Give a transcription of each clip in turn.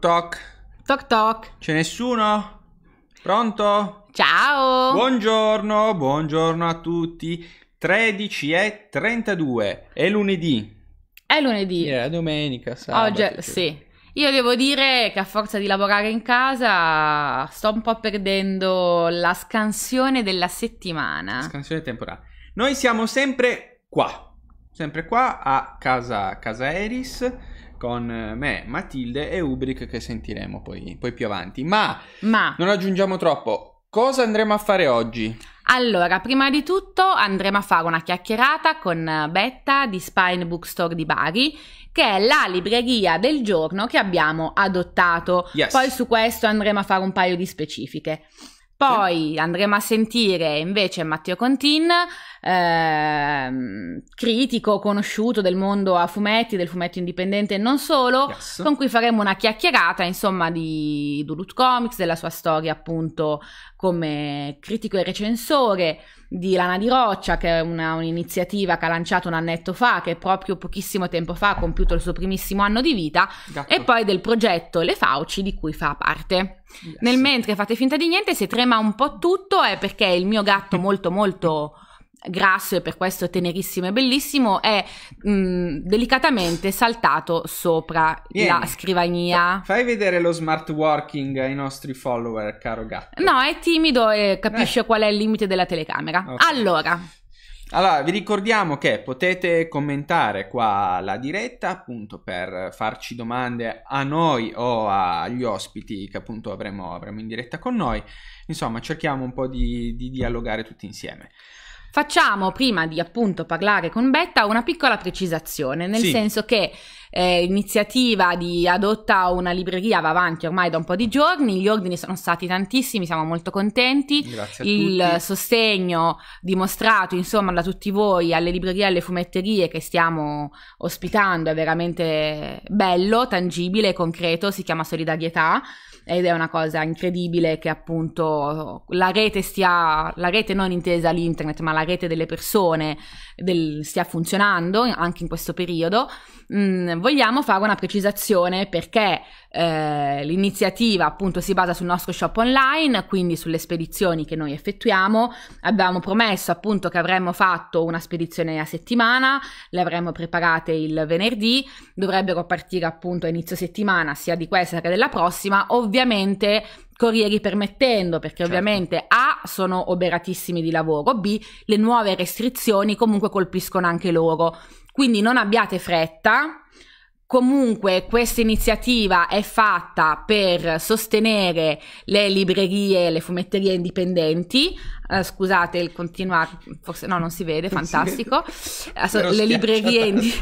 Toc toc. Toc C'è nessuno? Pronto? Ciao. Buongiorno, buongiorno a tutti. 13 e 32. È lunedì. È lunedì. Sì, è domenica, sabato. Oggi, cioè. sì. Io devo dire che a forza di lavorare in casa sto un po' perdendo la scansione della settimana. Scansione temporale. Noi siamo sempre qua, sempre qua a casa, casa Eris con me, Matilde e Ubrick che sentiremo poi, poi più avanti. Ma, Ma non aggiungiamo troppo. Cosa andremo a fare oggi? Allora, prima di tutto andremo a fare una chiacchierata con Betta di Spine Bookstore di Bari, che è la libreria del giorno che abbiamo adottato. Yes. Poi su questo andremo a fare un paio di specifiche. Poi sì. andremo a sentire invece Matteo Contin, ehm, critico conosciuto del mondo a fumetti, del fumetto indipendente e non solo, yes. con cui faremo una chiacchierata insomma di Duluth Comics, della sua storia appunto come critico e recensore di Lana di Roccia, che è una, un'iniziativa che ha lanciato un annetto fa, che proprio pochissimo tempo fa ha compiuto il suo primissimo anno di vita, Gatto. e poi del progetto Le Fauci di cui fa parte. Yes. Nel mentre fate finta di niente, se trema un po' tutto è perché il mio gatto molto molto grasso e per questo tenerissimo e bellissimo, è mh, mm, delicatamente saltato sopra Vieni. la scrivania. Fai vedere lo smart working ai nostri follower, caro gatto. No, è timido e capisce eh. qual è il limite della telecamera. Okay. Allora. Allora, vi ricordiamo che potete commentare qua la diretta appunto per farci domande a noi o agli ospiti che appunto avremo, avremo in diretta con noi. Insomma, cerchiamo un po' di, di dialogare tutti insieme. Facciamo, prima di appunto parlare con Betta, una piccola precisazione, nel sì. senso che eh, l'iniziativa di Adotta una libreria va avanti ormai da un po' di giorni, gli ordini sono stati tantissimi, siamo molto contenti, il tutti. sostegno dimostrato insomma da tutti voi alle librerie e alle fumetterie che stiamo ospitando è veramente bello, tangibile, concreto, si chiama solidarietà ed è una cosa incredibile che appunto la rete stia, la rete non intesa l'internet, ma la rete delle persone del, stia funzionando anche in questo periodo, mh, mm, vogliamo fare una precisazione perché eh, l'iniziativa appunto si basa sul nostro shop online, quindi sulle spedizioni che noi effettuiamo. Abbiamo promesso appunto che avremmo fatto una spedizione a settimana, le avremmo preparate il venerdì, dovrebbero partire appunto a inizio settimana sia di questa che della prossima. Ovviamente corrieri permettendo, perché certo. ovviamente A sono oberatissimi di lavoro, B le nuove restrizioni comunque colpiscono anche loro. Quindi non abbiate fretta. Comunque questa iniziativa è fatta per sostenere le librerie, le fumetterie indipendenti, eh, scusate il continuare, forse no, non si vede, fantastico. Si vede. Eh, le librerie indi-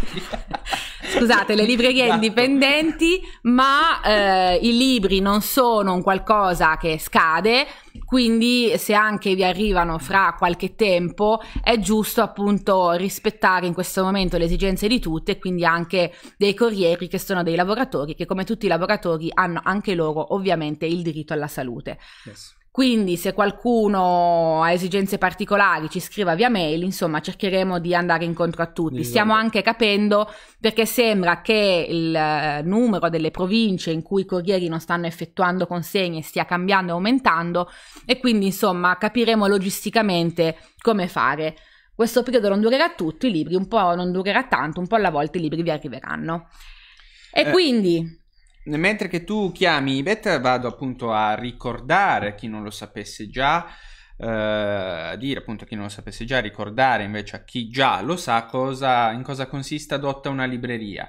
Scusate, le librerie esatto. indipendenti, ma eh, i libri non sono un qualcosa che scade, quindi se anche vi arrivano fra qualche tempo è giusto appunto rispettare in questo momento le esigenze di tutte e quindi anche dei corrieri che sono dei lavoratori che come tutti i lavoratori hanno anche loro ovviamente il diritto alla salute. Yes. Quindi se qualcuno ha esigenze particolari ci scriva via mail, insomma cercheremo di andare incontro a tutti. Esatto. Stiamo anche capendo perché sembra che il eh, numero delle province in cui i corrieri non stanno effettuando consegne stia cambiando e aumentando e quindi insomma capiremo logisticamente come fare. Questo periodo non durerà tutto, i libri un po' non durerà tanto, un po' alla volta i libri vi arriveranno. E eh. quindi Mentre che tu chiami Ibet, vado appunto a ricordare chi non lo sapesse già, eh, a dire appunto a chi non lo sapesse già, ricordare invece a chi già lo sa cosa, in cosa consiste adotta una libreria.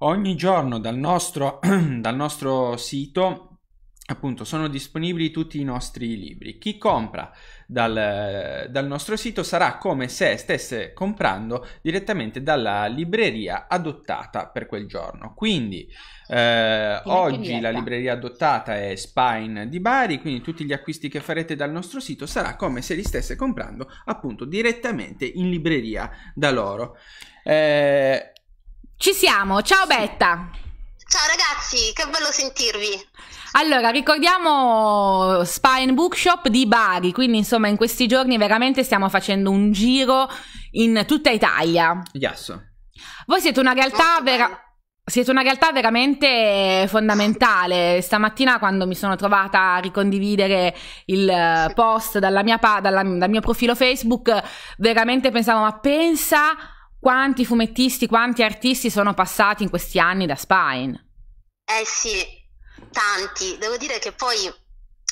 Ogni giorno dal nostro, dal nostro sito appunto sono disponibili tutti i nostri libri. Chi compra dal, dal nostro sito sarà come se stesse comprando direttamente dalla libreria adottata per quel giorno. Quindi eh, oggi la libreria adottata è Spine di Bari, quindi tutti gli acquisti che farete dal nostro sito sarà come se li stesse comprando appunto direttamente in libreria da loro. Eh... Ci siamo, ciao Betta! Ciao ragazzi, che bello sentirvi! Allora, ricordiamo Spine Bookshop di Bari, quindi insomma in questi giorni veramente stiamo facendo un giro in tutta Italia. Yes. Voi siete una realtà vera... Siete una realtà veramente fondamentale. Stamattina quando mi sono trovata a ricondividere il eh, post dalla mia pa- dalla, dal mio profilo Facebook, veramente pensavo, ma pensa quanti fumettisti, quanti artisti sono passati in questi anni da Spine. Eh sì, tanti. Devo dire che poi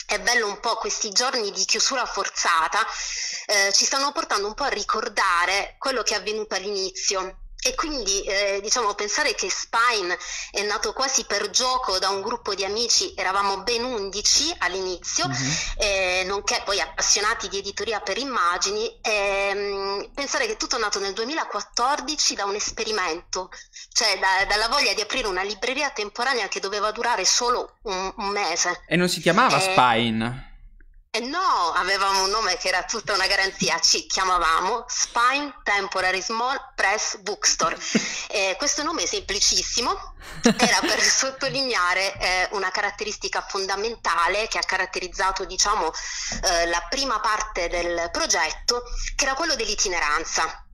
è bello un po' questi giorni di chiusura forzata, eh, ci stanno portando un po' a ricordare quello che è avvenuto all'inizio, e quindi eh, diciamo pensare che Spine è nato quasi per gioco da un gruppo di amici, eravamo ben 11 all'inizio, mm-hmm. eh, nonché poi appassionati di editoria per immagini, ehm, pensare che tutto è nato nel 2014 da un esperimento, cioè da, dalla voglia di aprire una libreria temporanea che doveva durare solo un, un mese. E non si chiamava eh, Spine? Eh, no, avevamo un nome che era tutta una garanzia, ci chiamavamo Spine Temporary Small Press Bookstore. Eh, questo nome è semplicissimo, era per sottolineare eh, una caratteristica fondamentale che ha caratterizzato diciamo, eh, la prima parte del progetto, che era quello dell'itineranza.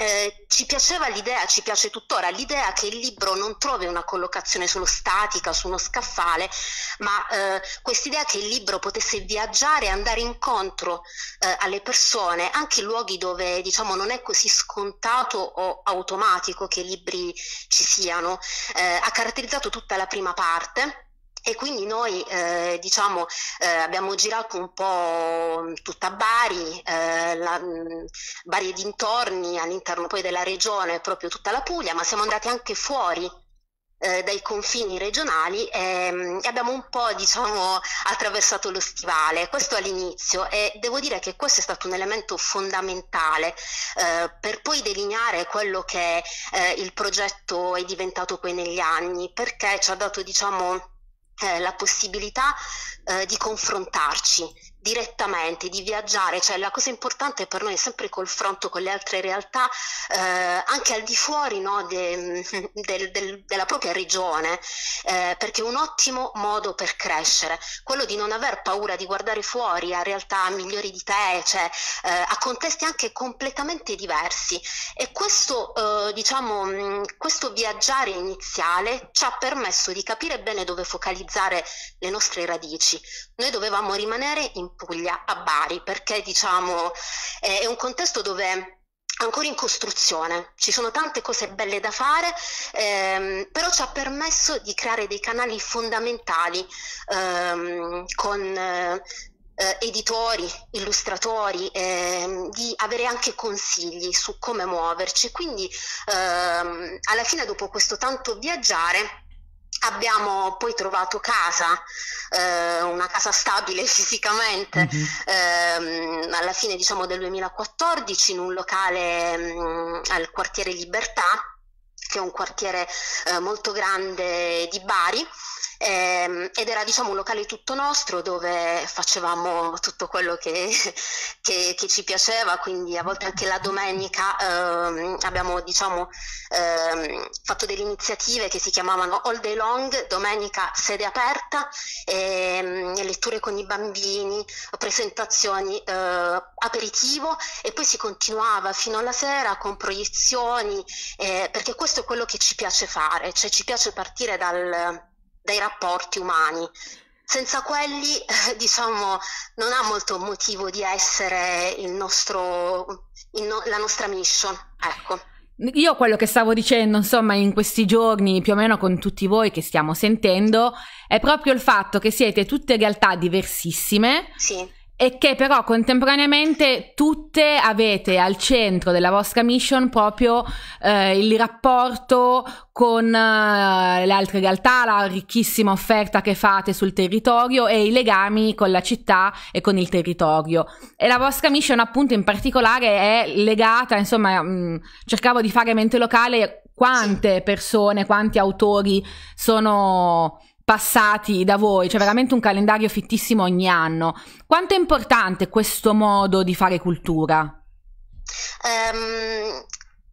Eh, ci piaceva l'idea, ci piace tuttora l'idea che il libro non trovi una collocazione solo statica su uno scaffale, ma eh, quest'idea che il libro potesse viaggiare andare incontro eh, alle persone, anche in luoghi dove diciamo non è così scontato o automatico che i libri ci siano, eh, ha caratterizzato tutta la prima parte e quindi noi eh, diciamo, eh, abbiamo girato un po' tutta Bari, eh, la, Bari e dintorni all'interno poi della regione, proprio tutta la Puglia, ma siamo andati anche fuori eh, dai confini regionali e, abbiamo un po' diciamo, attraversato lo stivale, questo all'inizio e devo dire che questo è stato un elemento fondamentale eh, per poi delineare quello che eh, il progetto è diventato poi negli anni perché ci ha dato diciamo eh, la possibilità eh, di confrontarci direttamente, di viaggiare, cioè la cosa importante per noi è sempre il confronto con le altre realtà, eh, anche al di fuori no, de, de, de, della propria regione, eh, perché è un ottimo modo per crescere, quello di non aver paura di guardare fuori a realtà migliori di te, cioè eh, a contesti anche completamente diversi. E questo, eh, diciamo, questo viaggiare iniziale ci ha permesso di capire bene dove focalizzare le nostre radici. Noi dovevamo rimanere in Puglia a Bari, perché diciamo eh, è un contesto dove ancora in costruzione, ci sono tante cose belle da fare, ehm, però ci ha permesso di creare dei canali fondamentali ehm, con eh, editori, illustratori, ehm, di avere anche consigli su come muoverci. Quindi ehm, alla fine dopo questo tanto viaggiare Abbiamo poi trovato casa, eh, una casa stabile fisicamente, mm-hmm. ehm, alla fine diciamo, del 2014 in un locale mh, mm, al quartiere Libertà, che è un quartiere eh, molto grande di Bari, eh, ed era diciamo un locale tutto nostro dove facevamo tutto quello che, che, che ci piaceva, quindi a volte anche la domenica eh, abbiamo diciamo eh, fatto delle iniziative che si chiamavano All Day Long, domenica sede aperta, ehm, letture con i bambini, presentazioni eh, aperitivo e poi si continuava fino alla sera con proiezioni, eh, perché questo è quello che ci piace fare, cioè ci piace partire dal dai rapporti umani. Senza quelli, diciamo, non ha molto motivo di essere il nostro, no, la nostra mission, ecco. Io quello che stavo dicendo, insomma, in questi giorni, più o meno con tutti voi che stiamo sentendo, è proprio il fatto che siete tutte realtà diversissime. Sì e che però contemporaneamente tutte avete al centro della vostra mission proprio eh, il rapporto con eh, le altre realtà, la ricchissima offerta che fate sul territorio e i legami con la città e con il territorio. E la vostra mission appunto in particolare è legata, insomma, mh, mm, cercavo di fare mente locale quante persone, quanti autori sono passati da voi, cioè veramente un calendario fittissimo ogni anno. Quanto è importante questo modo di fare cultura? Um,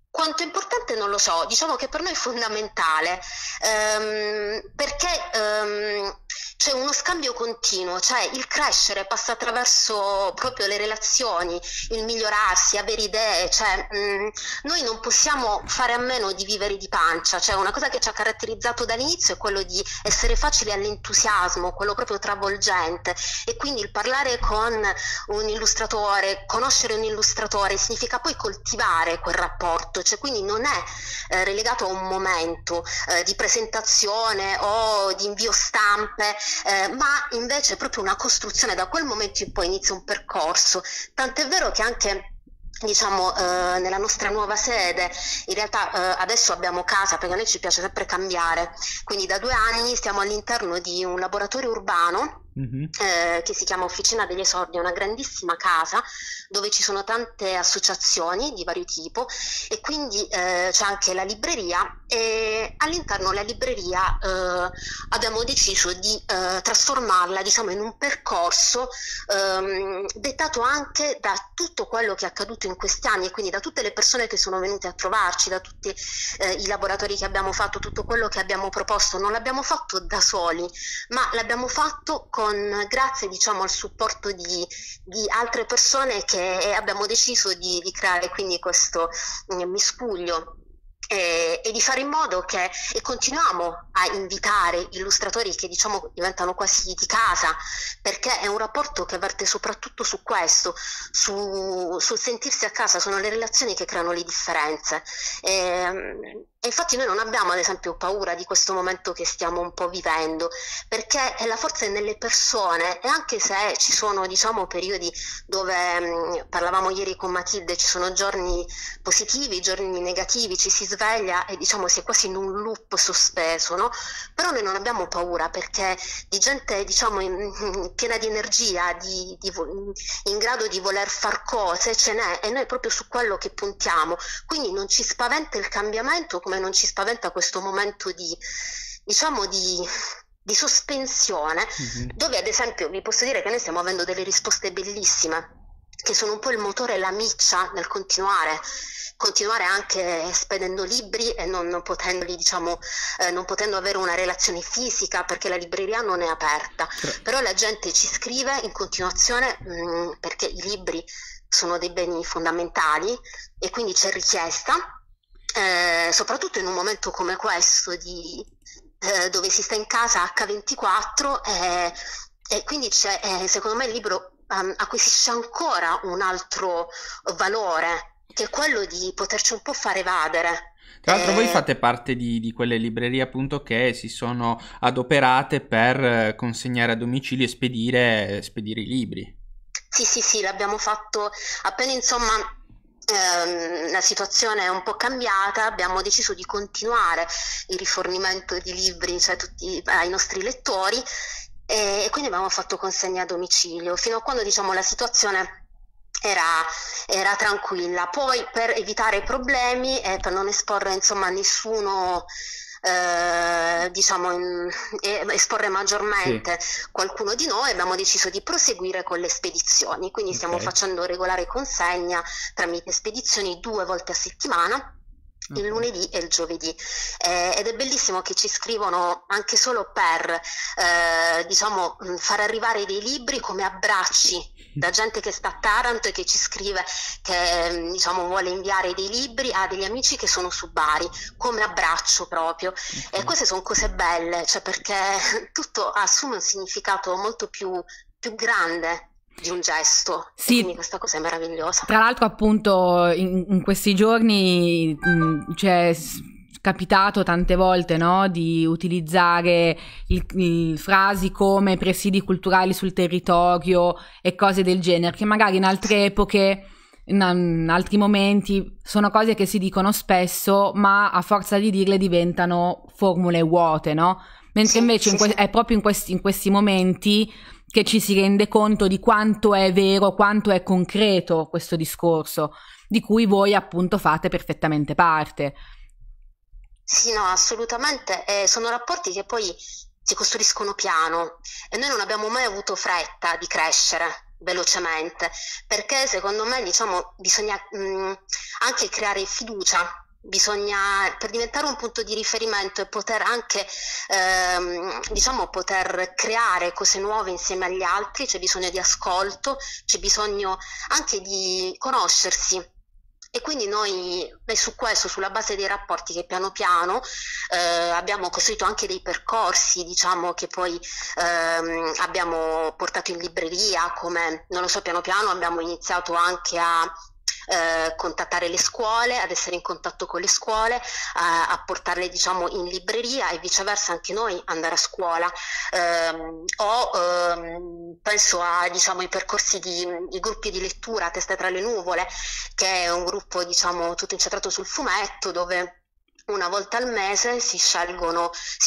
quanto è importante non lo so, diciamo che per noi è fondamentale um, perché um, c'è uno scambio continuo, cioè il crescere passa attraverso proprio le relazioni, il migliorarsi, avere idee, cioè mh, mm, noi non possiamo fare a meno di vivere di pancia, cioè una cosa che ci ha caratterizzato dall'inizio è quello di essere facili all'entusiasmo, quello proprio travolgente e quindi il parlare con un illustratore, conoscere un illustratore significa poi coltivare quel rapporto, cioè quindi non è eh, relegato a un momento eh, di presentazione o di invio stampe, eh, ma invece è proprio una costruzione, da quel momento in poi inizia un percorso, tant'è vero che anche diciamo eh, nella nostra nuova sede in realtà eh, adesso abbiamo casa perché a noi ci piace sempre cambiare quindi da due anni stiamo all'interno di un laboratorio urbano mm-hmm. eh, che si chiama Officina degli Esordi, è una grandissima casa dove ci sono tante associazioni di vario tipo e quindi eh, c'è anche la libreria e all'interno della libreria eh, abbiamo deciso di eh, trasformarla diciamo, in un percorso ehm, dettato anche da tutto quello che è accaduto in questi anni e quindi da tutte le persone che sono venute a trovarci, da tutti eh, i laboratori che abbiamo fatto, tutto quello che abbiamo proposto, non l'abbiamo fatto da soli, ma l'abbiamo fatto con con, grazie diciamo, al supporto di, di, altre persone che abbiamo deciso di, di creare quindi questo eh, miscuglio eh, e di fare in modo che e continuiamo a invitare illustratori che diciamo diventano quasi di casa perché è un rapporto che verte soprattutto su questo su, sul sentirsi a casa sono le relazioni che creano le differenze E, ehm, e infatti noi non abbiamo ad esempio paura di questo momento che stiamo un po' vivendo, perché la forza è nelle persone e anche se ci sono diciamo periodi dove mh, mm, parlavamo ieri con Matilde, ci sono giorni positivi, giorni negativi, ci si sveglia e diciamo si è quasi in un loop sospeso, no? Però noi non abbiamo paura perché di gente diciamo in, piena di energia, di, di, in grado di voler far cose ce n'è e noi proprio su quello che puntiamo, quindi non ci spaventa il cambiamento come come non ci spaventa questo momento di, diciamo, di, di sospensione, mm-hmm. dove ad esempio vi posso dire che noi stiamo avendo delle risposte bellissime, che sono un po' il motore e la miccia nel continuare continuare anche spedendo libri e non, non, diciamo, eh, non, potendo avere una relazione fisica perché la libreria non è aperta. Certo. Però la gente ci scrive in continuazione mh, mm, perché i libri sono dei beni fondamentali e quindi c'è richiesta eh, soprattutto in un momento come questo di, eh, dove si sta in casa H24 eh, e quindi eh, secondo me il libro um, acquisisce ancora un altro valore che è quello di poterci un po' far evadere. Tra l'altro voi eh, fate parte di, di, quelle librerie appunto che si sono adoperate per eh, consegnare a domicilio e spedire, spedire i libri. Sì, sì, sì, l'abbiamo fatto appena insomma Ehm, la situazione è un po' cambiata, abbiamo deciso di continuare il rifornimento di libri cioè tutti, ai nostri lettori e, e quindi abbiamo fatto consegne a domicilio fino a quando diciamo, la situazione era, era, tranquilla. Poi per evitare problemi e per non esporre insomma, nessuno eh, diciamo, in, esporre maggiormente sì. qualcuno di noi, abbiamo deciso di proseguire con le spedizioni, quindi okay. stiamo facendo regolare consegna tramite spedizioni due volte a settimana il lunedì e il giovedì eh, ed è bellissimo che ci scrivono anche solo per eh, diciamo, far arrivare dei libri come abbracci da gente che sta a Taranto e che ci scrive che mm, diciamo, vuole inviare dei libri a degli amici che sono su Bari, come abbraccio proprio. E queste sono cose belle, cioè perché tutto assume un significato molto più, più grande di un gesto. Sì. Quindi questa cosa è meravigliosa. Tra l'altro, appunto, in, in questi giorni mm, c'è. Cioè capitato tante volte no? di utilizzare il, il, frasi come presidi culturali sul territorio e cose del genere, che magari in altre epoche, in, in altri momenti, sono cose che si dicono spesso, ma a forza di dirle diventano formule vuote, no? Mentre invece in que- è proprio in questi, in questi momenti che ci si rende conto di quanto è vero, quanto è concreto questo discorso, di cui voi appunto fate perfettamente parte. Sì, no, assolutamente. Eh, sono rapporti che poi si costruiscono piano e noi non abbiamo mai avuto fretta di crescere velocemente, perché secondo me diciamo, bisogna mh, mm, anche creare fiducia. Bisogna, per diventare un punto di riferimento e poter anche ehm, diciamo, poter creare cose nuove insieme agli altri, c'è bisogno di ascolto, c'è bisogno anche di conoscersi, e quindi noi su questo, sulla base dei rapporti che piano piano eh, abbiamo costruito anche dei percorsi, diciamo, che poi ehm, abbiamo portato in libreria, come, non lo so, piano piano abbiamo iniziato anche a eh, contattare le scuole, ad essere in contatto con le scuole, a, eh, a portarle diciamo, in libreria e viceversa anche noi andare a scuola. Ehm, o ehm, penso ai diciamo, percorsi di gruppi di lettura, Testa tra le nuvole, che è un gruppo diciamo, tutto incentrato sul fumetto dove una volta al mese si, si,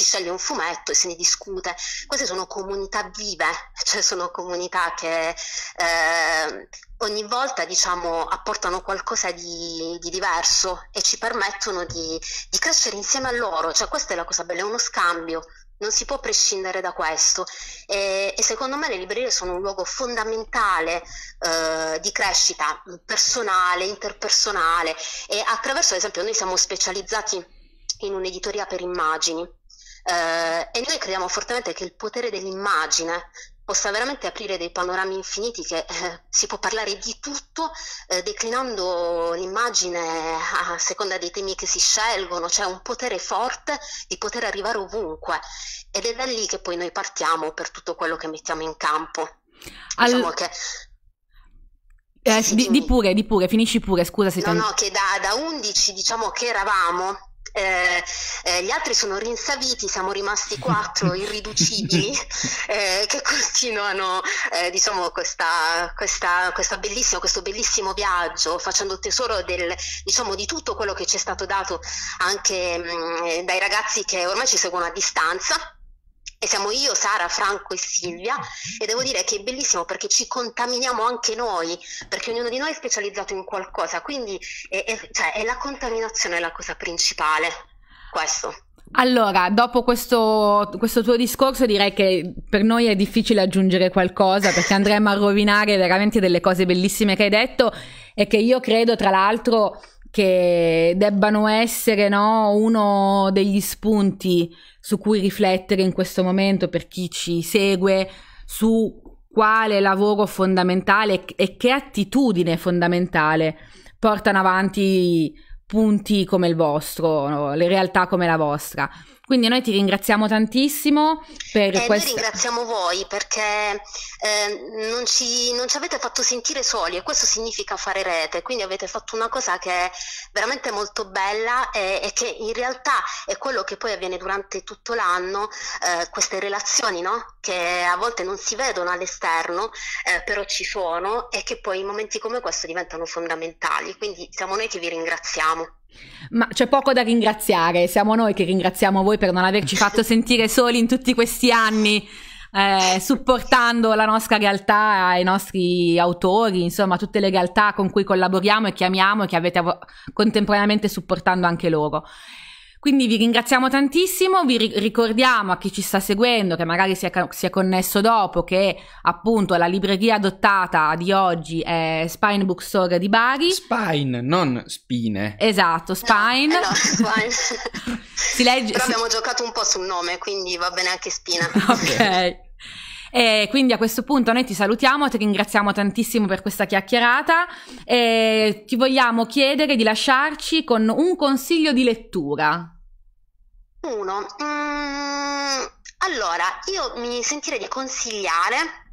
sceglie un fumetto e se ne discute. Queste sono comunità vive, cioè sono comunità che eh, ogni volta diciamo, apportano qualcosa di, di, diverso e ci permettono di, di crescere insieme a loro, cioè questa è la cosa bella, è uno scambio non si può prescindere da questo e, e, secondo me le librerie sono un luogo fondamentale eh, di crescita personale, interpersonale e attraverso, ad esempio, noi siamo specializzati in un'editoria per immagini eh, e noi crediamo fortemente che il potere dell'immagine possa veramente aprire dei panorami infiniti che eh, si può parlare di tutto eh, declinando l'immagine a seconda dei temi che si scelgono, c'è cioè un potere forte di poter arrivare ovunque ed è da lì che poi noi partiamo per tutto quello che mettiamo in campo. All... Diciamo che eh, sì, di, di, pure, di pure, finisci pure, scusa se... No, ti... no, che da, da 11 diciamo che eravamo eh, eh, gli altri sono rinsaviti, siamo rimasti quattro irriducibili eh, che continuano eh, diciamo, questa, questa, questa questo bellissimo viaggio facendo tesoro del, diciamo, di tutto quello che ci è stato dato anche mh, mm, dai ragazzi che ormai ci seguono a distanza e siamo io, Sara, Franco e Silvia e devo dire che è bellissimo perché ci contaminiamo anche noi, perché ognuno di noi è specializzato in qualcosa, quindi è, è, cioè, è la contaminazione la cosa principale. Questo. Allora, dopo questo, questo, tuo discorso direi che per noi è difficile aggiungere qualcosa perché andremo a rovinare veramente delle cose bellissime che hai detto e che io credo, tra l'altro, che debbano essere no, uno degli spunti su cui riflettere in questo momento per chi ci segue su quale lavoro fondamentale e che attitudine fondamentale portano avanti punti come il vostro, no? le realtà come la vostra. Quindi noi ti ringraziamo tantissimo per eh, questo. Noi ringraziamo voi perché eh, non, ci, non, ci, avete fatto sentire soli e questo significa fare rete, quindi avete fatto una cosa che è veramente molto bella e, e che in realtà è quello che poi avviene durante tutto l'anno, eh, queste relazioni no? che a volte non si vedono all'esterno, eh, però ci sono e che poi in momenti come questo diventano fondamentali. Quindi siamo noi che vi ringraziamo. Ma c'è poco da ringraziare, siamo noi che ringraziamo voi per non averci fatto sentire soli in tutti questi anni, eh, supportando la nostra realtà, i nostri autori, insomma tutte le realtà con cui collaboriamo e chiamiamo e che avete contemporaneamente supportando anche loro. Quindi vi ringraziamo tantissimo, vi ricordiamo a chi ci sta seguendo, che magari si è, si è, connesso dopo, che appunto la libreria adottata di oggi è Spine Bookstore di Bari. Spine, non spine. Esatto, Spine. Eh, eh no, spine. si legge, Però abbiamo giocato un po' sul nome, quindi va bene anche spina. Ok. E quindi a questo punto noi ti salutiamo, ti ringraziamo tantissimo per questa chiacchierata e ti vogliamo chiedere di lasciarci con un consiglio di lettura. Uno. Mm, allora, io mi sentirei di consigliare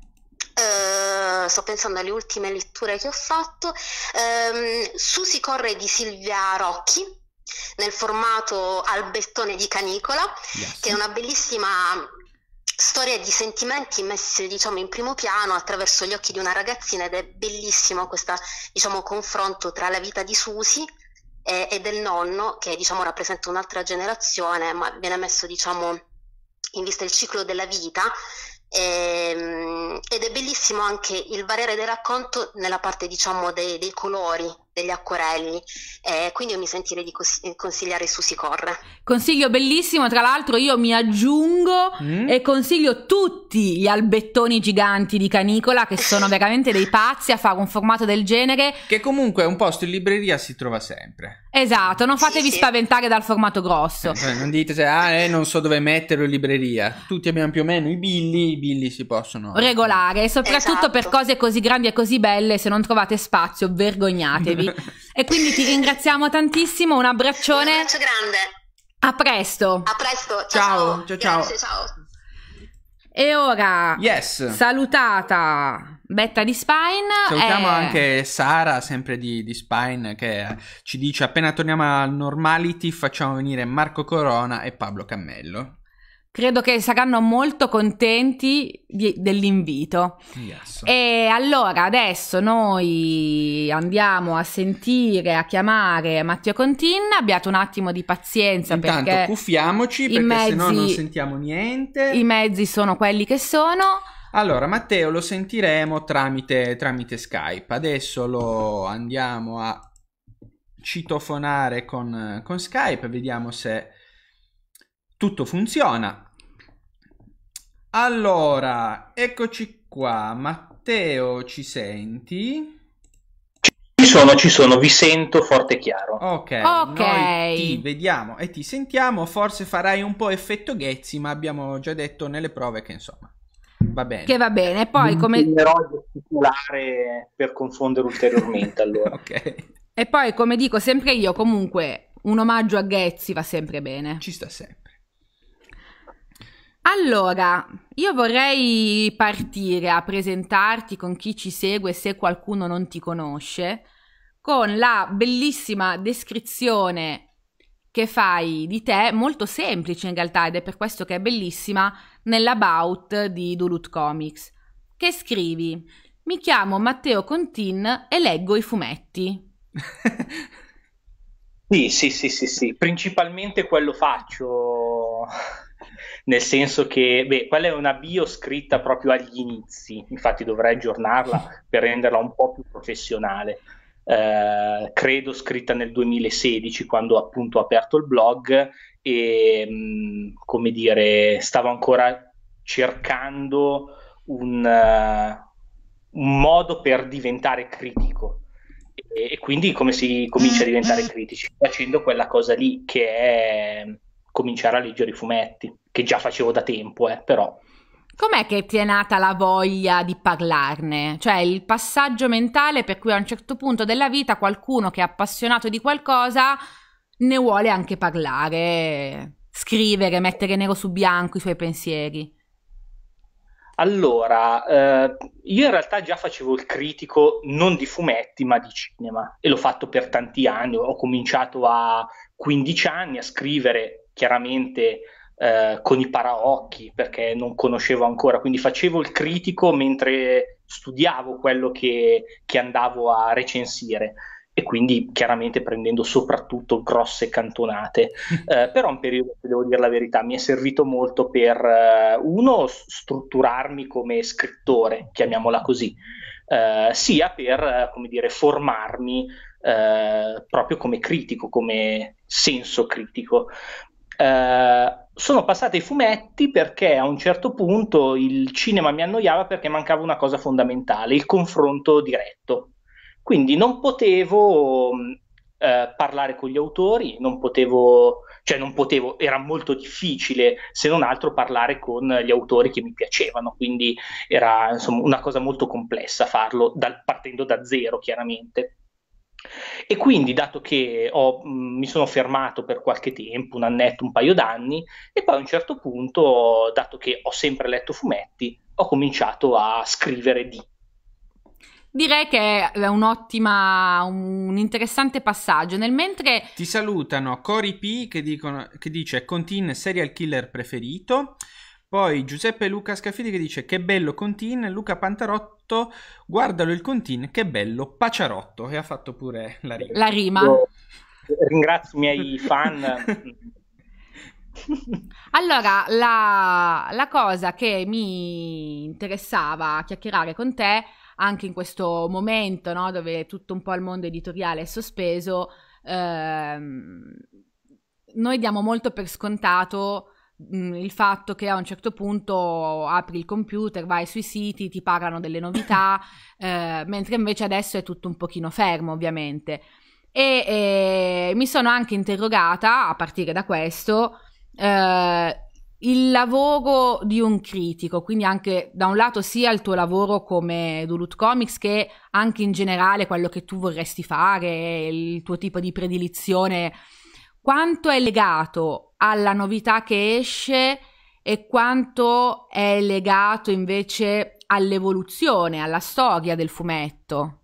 Uh, sto pensando alle ultime letture che ho fatto, um, si Corre di Silvia Rocchi nel formato Al bettone di Canicola, yes. che è una bellissima storie di sentimenti messe diciamo, in primo piano attraverso gli occhi di una ragazzina ed è bellissimo questo diciamo, confronto tra la vita di Susi e, e del nonno che diciamo, rappresenta un'altra generazione ma viene messo diciamo, in vista il ciclo della vita e, ehm, ed è bellissimo anche il variare del racconto nella parte diciamo, dei, dei colori degli acquarelli, eh, quindi io mi sentirei di cons- eh, consigliare Susi Corre. Consiglio bellissimo, tra l'altro io mi aggiungo mm. e consiglio tutti gli albettoni giganti di Canicola che sono veramente dei pazzi a fare un formato del genere. Che comunque è un posto in libreria si trova sempre. Esatto, non fatevi sì, sì. spaventare dal formato grosso. Eh, cioè, non dite se, ah, eh, non so dove metterlo in libreria. Tutti abbiamo più o meno i billi, i billi si possono... Regolare, e soprattutto esatto. per cose così grandi e così belle, se non trovate spazio, vergognatevi noi. e quindi ti ringraziamo tantissimo, un abbraccione. Un abbraccio grande. A presto. A presto. Ciao ciao ciao. ciao. Grazie, ciao. E ora, yes. salutata Betta di Spine. Salutiamo è... Eh, anche Sara, sempre di, di, Spine, che eh, ci dice appena torniamo al normality facciamo venire Marco Corona e Pablo Cammello credo che saranno molto contenti di, dell'invito. Yes. E allora adesso noi andiamo a sentire, a chiamare Matteo Contin, abbiate un attimo di pazienza Intanto perché... cuffiamoci perché mezzi, sennò non sentiamo niente. I mezzi sono quelli che sono. Allora Matteo lo sentiremo tramite, tramite Skype, adesso lo andiamo a citofonare con, con Skype, vediamo se tutto funziona. Allora, eccoci qua. Matteo, ci senti? Ci sono, ci sono, vi sento forte e chiaro. Ok, okay. ti vediamo e ti sentiamo. Forse farai un po' effetto Ghezzi, ma abbiamo già detto nelle prove che insomma va bene. Che va bene. Eh, poi come... Continuerò a gesticolare per confondere ulteriormente allora. ok. E poi come dico sempre io, comunque un omaggio a Ghezzi va sempre bene. Ci sta sempre. Allora, io vorrei partire a presentarti con chi ci segue se qualcuno non ti conosce, con la bellissima descrizione che fai di te, molto semplice in realtà ed è per questo che è bellissima, nell'about di Duluth Comics, che scrivi mi chiamo Matteo Contin e leggo i fumetti. sì, sì, sì, sì, sì, principalmente quello faccio nel senso che, beh, quella è una bio scritta proprio agli inizi, infatti dovrei aggiornarla per renderla un po' più professionale. Eh, credo scritta nel 2016 quando appunto ho aperto il blog e mh, mm, come dire stavo ancora cercando un, uh, un modo per diventare critico e, e, quindi come si comincia a diventare critici facendo quella cosa lì che è mm, cominciare a leggere i fumetti che già facevo da tempo, eh, però. Com'è che ti è nata la voglia di parlarne? Cioè il passaggio mentale per cui a un certo punto della vita qualcuno che è appassionato di qualcosa ne vuole anche parlare, scrivere, mettere nero su bianco i suoi pensieri. Allora, eh, io in realtà già facevo il critico non di fumetti ma di cinema e l'ho fatto per tanti anni, ho cominciato a 15 anni a scrivere chiaramente eh, con i paraocchi perché non conoscevo ancora, quindi facevo il critico mentre studiavo quello che, che andavo a recensire e quindi chiaramente prendendo soprattutto grosse cantonate. Eh, però un periodo, che devo dire la verità, mi è servito molto per, eh, uno, strutturarmi come scrittore, chiamiamola così, eh, sia per, eh, come dire, formarmi eh, proprio come critico, come senso critico. Uh, sono passati ai fumetti perché a un certo punto il cinema mi annoiava perché mancava una cosa fondamentale, il confronto diretto. Quindi non potevo mm, eh, parlare con gli autori, non potevo, cioè non potevo, era molto difficile se non altro parlare con gli autori che mi piacevano, quindi era insomma, una cosa molto complessa farlo dal, partendo da zero chiaramente. E quindi, dato che ho, mi sono fermato per qualche tempo, un annetto, un paio d'anni, e poi a un certo punto, dato che ho sempre letto fumetti, ho cominciato a scrivere di. Direi che è un'ottima, un interessante passaggio. Nel mentre. Ti salutano Cori P. Che, dicono, che dice: Contin, serial killer preferito. Poi Giuseppe Luca Scafidi che dice che bello Contin, Luca Pantarotto, guardalo il Contin, che bello Paciarotto, e ha fatto pure la rima. La rima. ringrazio i miei fan. allora, la, la cosa che mi interessava chiacchierare con te, anche in questo momento, no, dove tutto un po' il mondo editoriale è sospeso, ehm, noi diamo molto per scontato Mm, il fatto che a un certo punto apri il computer, vai sui siti, ti parlano delle novità, eh, mentre invece adesso è tutto un pochino fermo ovviamente. E, e mi sono anche interrogata, a partire da questo, eh, il lavoro di un critico, quindi anche da un lato sia il tuo lavoro come Duluth Comics che anche in generale quello che tu vorresti fare, il tuo tipo di predilizione, quanto è legato alla novità che esce e quanto è legato invece all'evoluzione, alla storia del fumetto.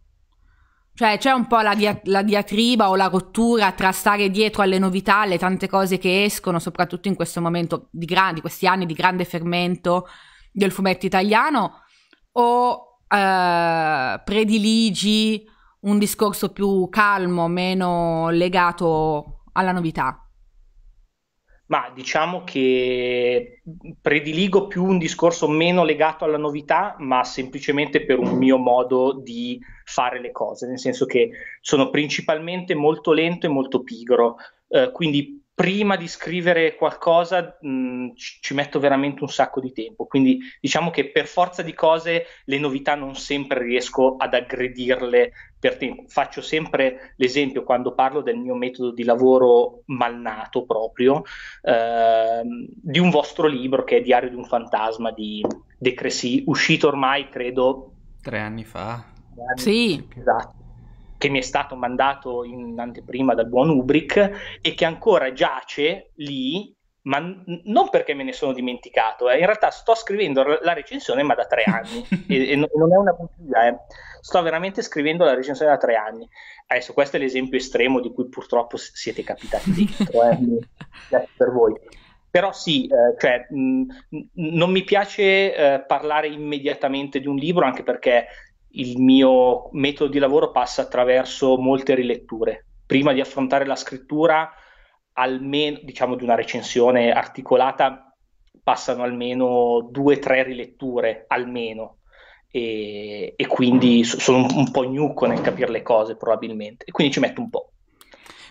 Cioè c'è un po' la, dia- la, diatriba o la rottura tra stare dietro alle novità, alle tante cose che escono, soprattutto in questo momento di grandi, questi anni di grande fermento del fumetto italiano, o eh, prediligi un discorso più calmo, meno legato alla novità. Ma diciamo che prediligo più un discorso meno legato alla novità, ma semplicemente per un mio modo di fare le cose, nel senso che sono principalmente molto lento e molto pigro, eh, quindi prima di scrivere qualcosa mh, mm, ci metto veramente un sacco di tempo, quindi diciamo che per forza di cose le novità non sempre riesco ad aggredirle per tempo. Faccio sempre l'esempio quando parlo del mio metodo di lavoro malnato proprio, eh, di un vostro libro che è Diario di un fantasma di De Cressy, uscito ormai credo... Tre anni fa. Anni, sì. Esatto che mi è stato mandato in anteprima dal buon Ubric e che ancora giace lì, ma n- non perché me ne sono dimenticato, eh. in realtà sto scrivendo la recensione ma da tre anni e, e, non è una bugia, eh. sto veramente scrivendo la recensione da tre anni. Adesso questo è l'esempio estremo di cui purtroppo siete capitati dentro, eh. per voi però sì, eh, cioè, mh, non mi piace eh, parlare immediatamente di un libro, anche perché il mio metodo di lavoro passa attraverso molte riletture. Prima di affrontare la scrittura, almeno diciamo di una recensione articolata, passano almeno due o tre riletture, almeno. E, e quindi sono un, un po' gnucco nel capire le cose, probabilmente. E quindi ci metto un po'.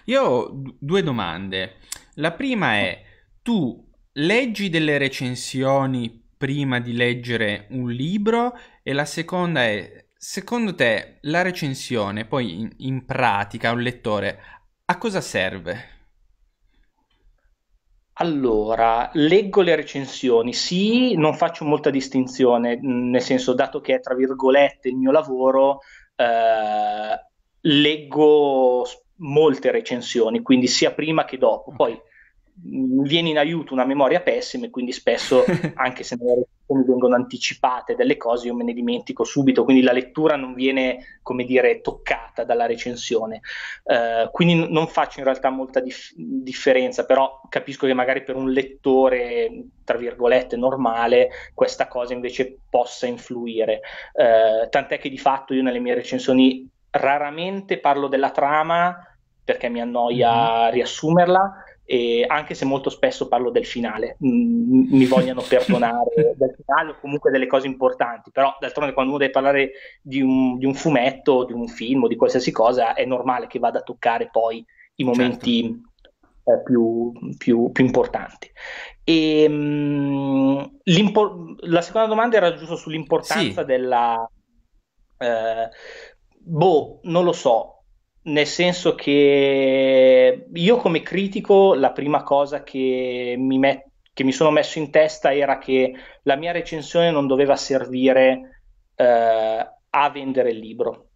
Io ho due domande. La prima è, tu leggi delle recensioni prima di leggere un libro e la seconda è secondo te la recensione poi in, in pratica a un lettore a cosa serve? Allora, leggo le recensioni, sì, non faccio molta distinzione, nel senso, dato che è tra virgolette il mio lavoro, eh, leggo molte recensioni, quindi sia prima che dopo. Poi viene in aiuto una memoria pessima e quindi spesso anche se mi vengono anticipate delle cose io me ne dimentico subito quindi la lettura non viene come dire toccata dalla recensione uh, quindi non faccio in realtà molta dif- differenza però capisco che magari per un lettore tra virgolette normale questa cosa invece possa influire uh, tant'è che di fatto io nelle mie recensioni raramente parlo della trama perché mi annoia mm-hmm. riassumerla e anche se molto spesso parlo del finale, mh, mm, mm, mi vogliano perdonare del finale o comunque delle cose importanti, però d'altronde quando uno deve parlare di un, di un fumetto, di un film o di qualsiasi cosa, è normale che vada a toccare poi i momenti certo. eh, più, più, più, importanti. E, ehm, mh, la seconda domanda era giusto sull'importanza sì. della... Eh, boh, non lo so, nel senso che io come critico la prima cosa che mi, met- che mi sono messo in testa era che la mia recensione non doveva servire eh, a vendere il libro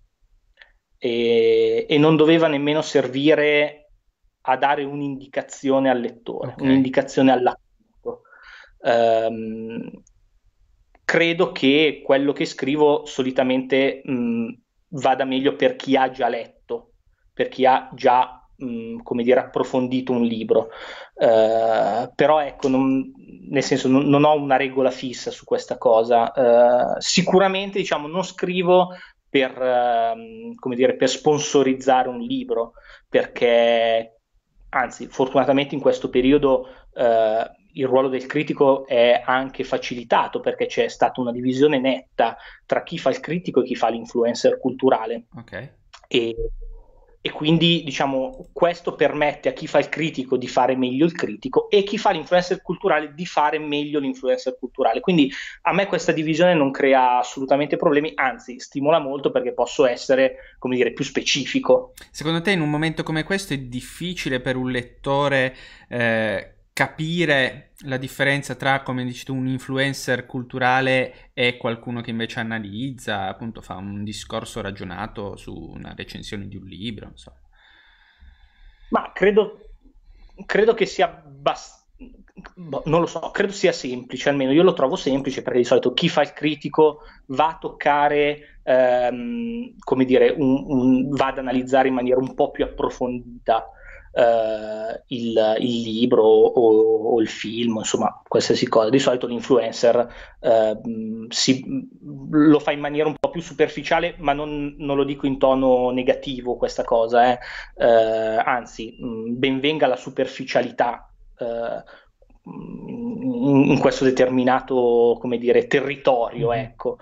e, e, non doveva nemmeno servire a dare un'indicazione al lettore, okay. un'indicazione all'acquisto. Um, credo che quello che scrivo solitamente mh, vada meglio per chi ha già letto per chi ha già mh, come dire, approfondito un libro. Uh, però ecco, non, nel senso, non, non, ho una regola fissa su questa cosa. Uh, sicuramente, diciamo, non scrivo per, uh, come dire, per sponsorizzare un libro, perché, anzi, fortunatamente in questo periodo eh, il ruolo del critico è anche facilitato perché c'è stata una divisione netta tra chi fa il critico e chi fa l'influencer culturale. Okay. E, e quindi diciamo questo permette a chi fa il critico di fare meglio il critico e chi fa l'influencer culturale di fare meglio l'influencer culturale. Quindi a me questa divisione non crea assolutamente problemi, anzi stimola molto perché posso essere, come dire, più specifico. Secondo te in un momento come questo è difficile per un lettore eh, capire la differenza tra, come dici tu, un influencer culturale e qualcuno che invece analizza, appunto fa un discorso ragionato su una recensione di un libro, insomma. Ma credo, credo che sia abbastanza... Boh, non lo so, credo sia semplice, almeno io lo trovo semplice perché di solito chi fa il critico va a toccare, ehm, come dire, un, un, va ad analizzare in maniera un po' più approfondita eh, il, il, libro o, o, il film, insomma, qualsiasi cosa. Di solito l'influencer eh, si, lo fa in maniera un po' più superficiale, ma non, non lo dico in tono negativo questa cosa, eh. eh anzi, benvenga la superficialità. Eh, in, in, questo determinato come dire, territorio, mm-hmm. ecco,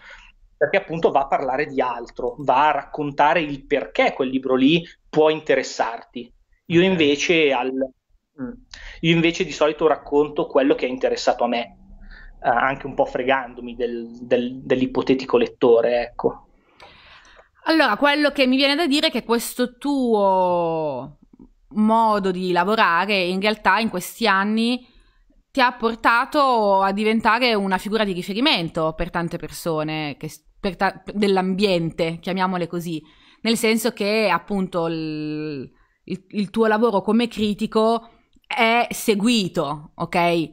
perché appunto va a parlare di altro, va a raccontare il perché quel libro lì può interessarti. Io invece, al, mm, io invece di solito racconto quello che è interessato a me, eh, anche un po' fregandomi del, del, dell'ipotetico lettore, ecco. Allora, quello che mi viene da dire è che questo tuo modo di lavorare in realtà in questi anni ti ha portato a diventare una figura di riferimento per tante persone che, per ta- dell'ambiente, chiamiamole così, nel senso che appunto l- il, il tuo lavoro come critico è seguito, ok?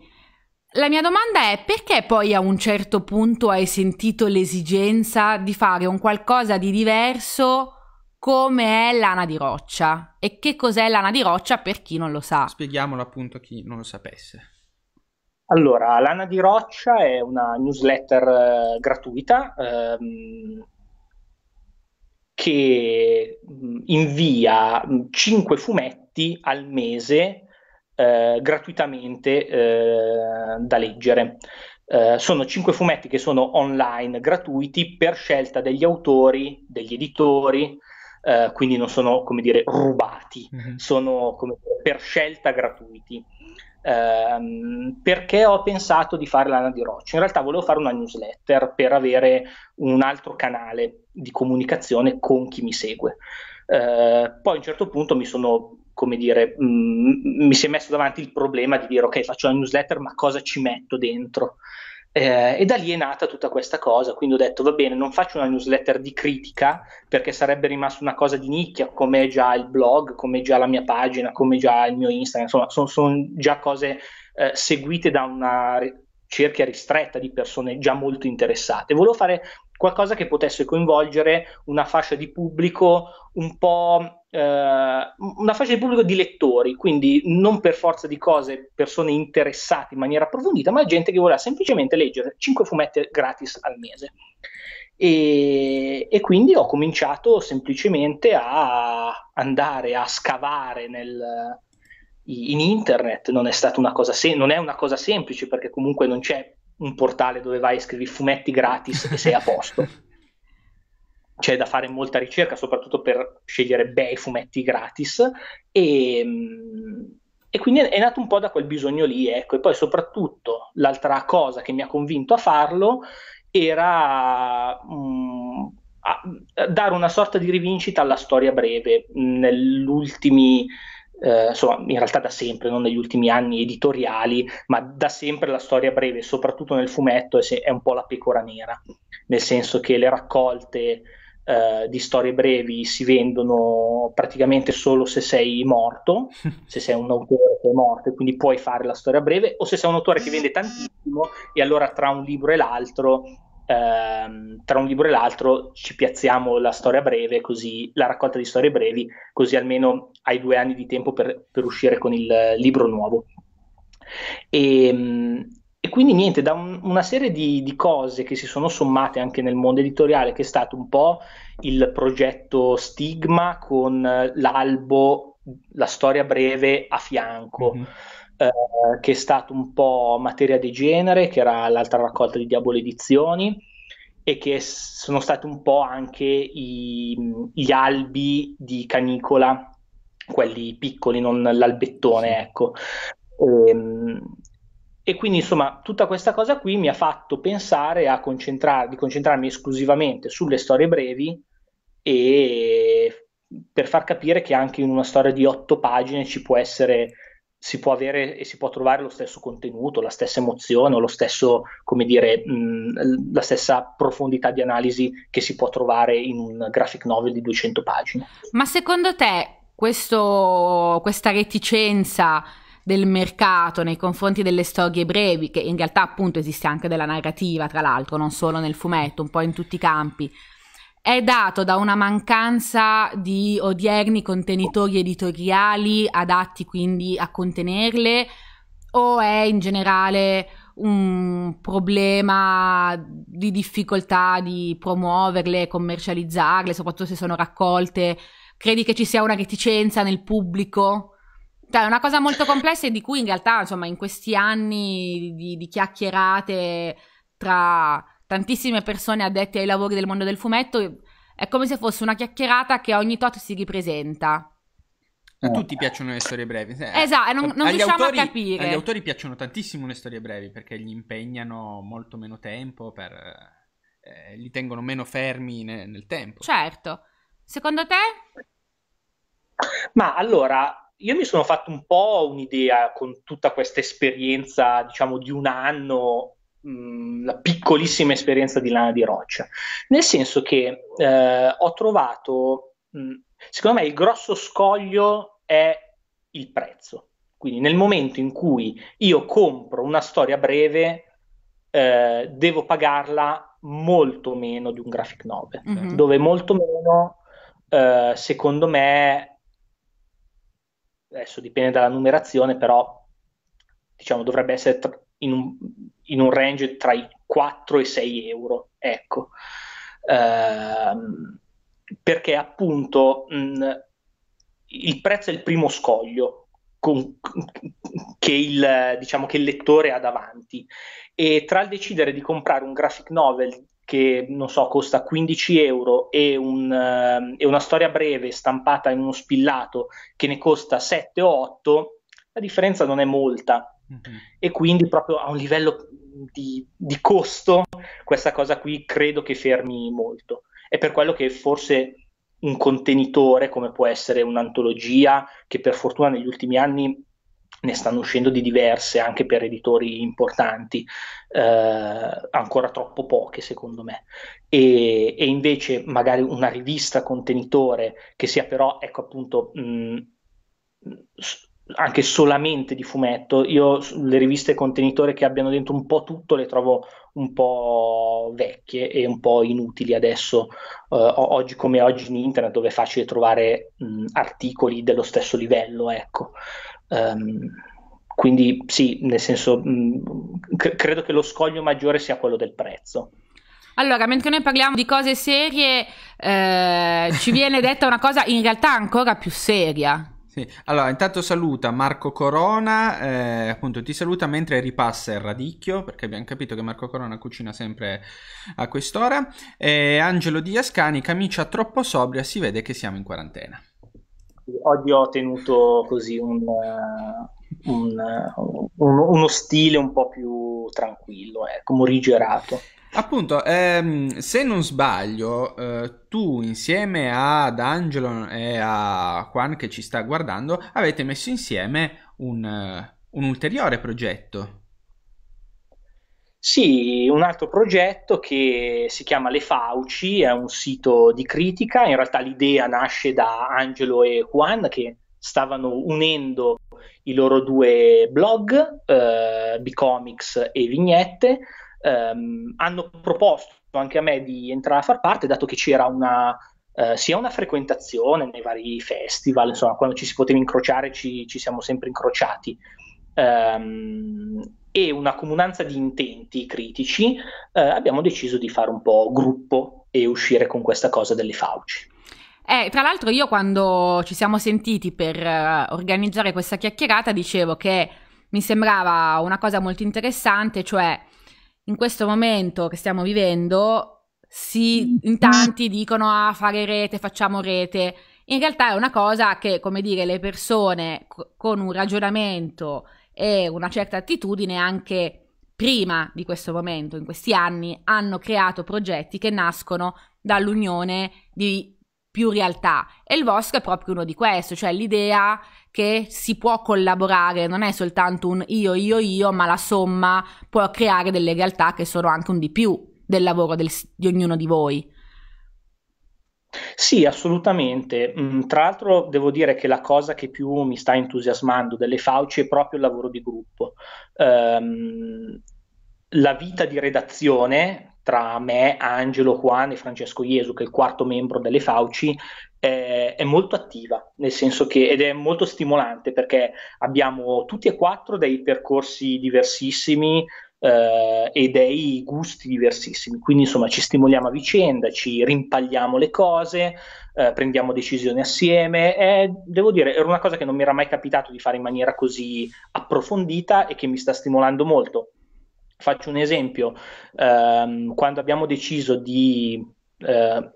La mia domanda è perché poi a un certo punto hai sentito l'esigenza di fare un qualcosa di diverso come è l'ana di roccia e che cos'è l'ana di roccia per chi non lo sa. Spieghiamolo appunto a chi non lo sapesse. Allora, l'ana di roccia è una newsletter eh, gratuita. Ehm, che mm, invia 5 mm, fumetti al mese eh, gratuitamente eh, da leggere. Eh, sono 5 fumetti che sono online gratuiti per scelta degli autori, degli editori, eh, quindi non sono come dire rubati, mm-hmm. sono come dire, per scelta gratuiti. Ehm, perché ho pensato di fare l'Ana di Roccio? In realtà volevo fare una newsletter per avere un altro canale di comunicazione con chi mi segue. Ehm, poi a un certo punto mi sono come dire, mh, mm, mi si è messo davanti il problema di dire ok, faccio la newsletter, ma cosa ci metto dentro? Eh, e da lì è nata tutta questa cosa, quindi ho detto va bene, non faccio una newsletter di critica perché sarebbe rimasta una cosa di nicchia, come già il blog, come già la mia pagina, come già il mio Instagram, insomma, sono, sono già cose eh, seguite da una cerchia ristretta di persone già molto interessate. Volevo fare qualcosa che potesse coinvolgere una fascia di pubblico un po' eh, una fascia di pubblico di lettori, quindi non per forza di cose persone interessate in maniera approfondita, ma gente che voleva semplicemente leggere 5 fumetti gratis al mese. E, e, quindi ho cominciato semplicemente a andare a scavare nel, in internet. Non è stata una cosa, se- non è una cosa semplice perché comunque non c'è un portale dove vai e scrivi fumetti gratis e sei a posto. c'è da fare molta ricerca, soprattutto per scegliere bei fumetti gratis. E, mm, e quindi è nato un po' da quel bisogno lì, ecco. E poi soprattutto l'altra cosa che mi ha convinto a farlo era um, a mm, dare una sorta di rivincita alla storia breve. Nell'ultimi, eh, insomma, in realtà da sempre, non negli ultimi anni editoriali, ma da sempre la storia breve, soprattutto nel fumetto, è, è un po' la pecora nera, nel senso che le raccolte eh, di storie brevi si vendono praticamente solo se sei morto, se sei un autore che è morto e quindi puoi fare la storia breve, o se sei un autore che vende tantissimo e allora tra un libro e l'altro ehm, tra un libro e l'altro ci piazziamo la storia breve, così la raccolta di storie brevi, così almeno hai due anni di tempo per, per uscire con il libro nuovo. E, ehm, quindi niente, da un, una serie di, di, cose che si sono sommate anche nel mondo editoriale, che è stato un po' il progetto Stigma con eh, l'albo, la storia breve a fianco. Mm-hmm. Eh, che è stato un po' materia di genere, che era l'altra raccolta di Diabolo Edizioni, e che sono stati un po' anche i, gli albi di canicola, quelli piccoli, non l'albettone, ecco. E, ehm, e quindi insomma tutta questa cosa qui mi ha fatto pensare a concentrar- di concentrarmi esclusivamente sulle storie brevi e per far capire che anche in una storia di otto pagine ci può essere, si può avere e si può trovare lo stesso contenuto, la stessa emozione o lo stesso, come dire, mh, la stessa profondità di analisi che si può trovare in un graphic novel di 200 pagine. Ma secondo te questo, questa reticenza del mercato nei confronti delle storie brevi, che in realtà appunto esiste anche della narrativa, tra l'altro, non solo nel fumetto, un po' in tutti i campi, è dato da una mancanza di odierni contenitori editoriali adatti quindi a contenerle o è in generale un problema di difficoltà di promuoverle, commercializzarle, soprattutto se sono raccolte? Credi che ci sia una reticenza nel pubblico cioè, è una cosa molto complessa e di cui in realtà, insomma, in questi anni di, di chiacchierate tra tantissime persone addette ai lavori del mondo del fumetto, è come se fosse una chiacchierata che ogni tot si ripresenta. A eh. tutti piacciono le storie brevi. esatto, non, non riusciamo autori, a capire. Agli autori piacciono tantissimo le storie brevi perché gli impegnano molto meno tempo, per, eh, li tengono meno fermi ne, nel tempo. Certo. Secondo te? Ma allora, io mi sono fatto un po' un'idea con tutta questa esperienza, diciamo, di un anno, mh, mm, la piccolissima esperienza di Lana di Roccia, nel senso che eh, ho trovato, mh, mm, secondo me, il grosso scoglio è il prezzo. Quindi nel momento in cui io compro una storia breve, eh, devo pagarla molto meno di un graphic novel, mm-hmm. dove molto meno, eh, secondo me, adesso dipende dalla numerazione, però diciamo dovrebbe essere tra, in, un, in, un, range tra i 4 e i 6 euro, ecco. Ehm, perché appunto mh, il prezzo è il primo scoglio con, che, il, diciamo, che il lettore ha davanti e tra il decidere di comprare un graphic novel che non so, costa 15 euro e, un, eh, e una storia breve stampata in uno spillato che ne costa 7 o 8, la differenza non è molta. Mm-hmm. E quindi proprio a un livello di, di, costo questa cosa qui credo che fermi molto. È per quello che forse un contenitore come può essere un'antologia, che per fortuna negli ultimi anni ne stanno uscendo di diverse anche per editori importanti, eh, ancora troppo poche secondo me. E, e, invece magari una rivista contenitore che sia però, ecco appunto, mh, anche solamente di fumetto, io le riviste contenitore che abbiano dentro un po' tutto le trovo un po' vecchie e un po' inutili adesso, eh, oggi come oggi in internet dove è facile trovare mh, articoli dello stesso livello, ecco. Um, quindi sì, nel senso, mh, mm, c- credo che lo scoglio maggiore sia quello del prezzo. Allora, mentre noi parliamo di cose serie, eh, ci viene detta una cosa in realtà ancora più seria. Sì. Allora, intanto saluta Marco Corona, eh, appunto ti saluta mentre ripassa il radicchio, perché abbiamo capito che Marco Corona cucina sempre a quest'ora. Eh, Angelo Diascani, camicia troppo sobria, si vede che siamo in quarantena oggi ho tenuto così un, eh, un, eh, un, uno stile un po' più tranquillo, ecco, morigerato. Appunto, ehm, se non sbaglio, eh, tu insieme ad Angelo e a Juan che ci sta guardando avete messo insieme un, eh, un ulteriore progetto. Sì, un altro progetto che si chiama Le Fauci, è un sito di critica, in realtà l'idea nasce da Angelo e Juan che stavano unendo i loro due blog, eh, Bicomics e Vignette, ehm, hanno proposto anche a me di entrare a far parte, dato che c'era una, eh, sia una frequentazione nei vari festival, insomma, quando ci si poteva incrociare ci, ci siamo sempre incrociati. Um, e una comunanza di intenti critici eh, abbiamo deciso di fare un po' gruppo e uscire con questa cosa delle fauci. Eh, tra l'altro io quando ci siamo sentiti per uh, organizzare questa chiacchierata dicevo che mi sembrava una cosa molto interessante, cioè in questo momento che stiamo vivendo si, in tanti dicono ah fare rete, facciamo rete. In realtà è una cosa che, come dire, le persone co- con un ragionamento e una certa attitudine anche prima di questo momento, in questi anni, hanno creato progetti che nascono dall'unione di più realtà e il VOSC è proprio uno di questi, cioè l'idea che si può collaborare, non è soltanto un io, io, io, ma la somma può creare delle realtà che sono anche un di più del lavoro del, di ognuno di voi. Sì, assolutamente. Mm, tra l'altro devo dire che la cosa che più mi sta entusiasmando delle Fauci è proprio il lavoro di gruppo. Um, la vita di redazione tra me, Angelo, Juan e Francesco Iesu, che è il quarto membro delle Fauci, eh, è molto attiva, nel senso che ed è molto stimolante perché abbiamo tutti e quattro dei percorsi diversissimi, eh, e dei gusti diversissimi. Quindi insomma ci stimoliamo a vicenda, ci rimpagliamo le cose, eh, prendiamo decisioni assieme. E, devo dire, era una cosa che non mi era mai capitato di fare in maniera così approfondita e che mi sta stimolando molto. Faccio un esempio, ehm, quando abbiamo deciso di... Eh,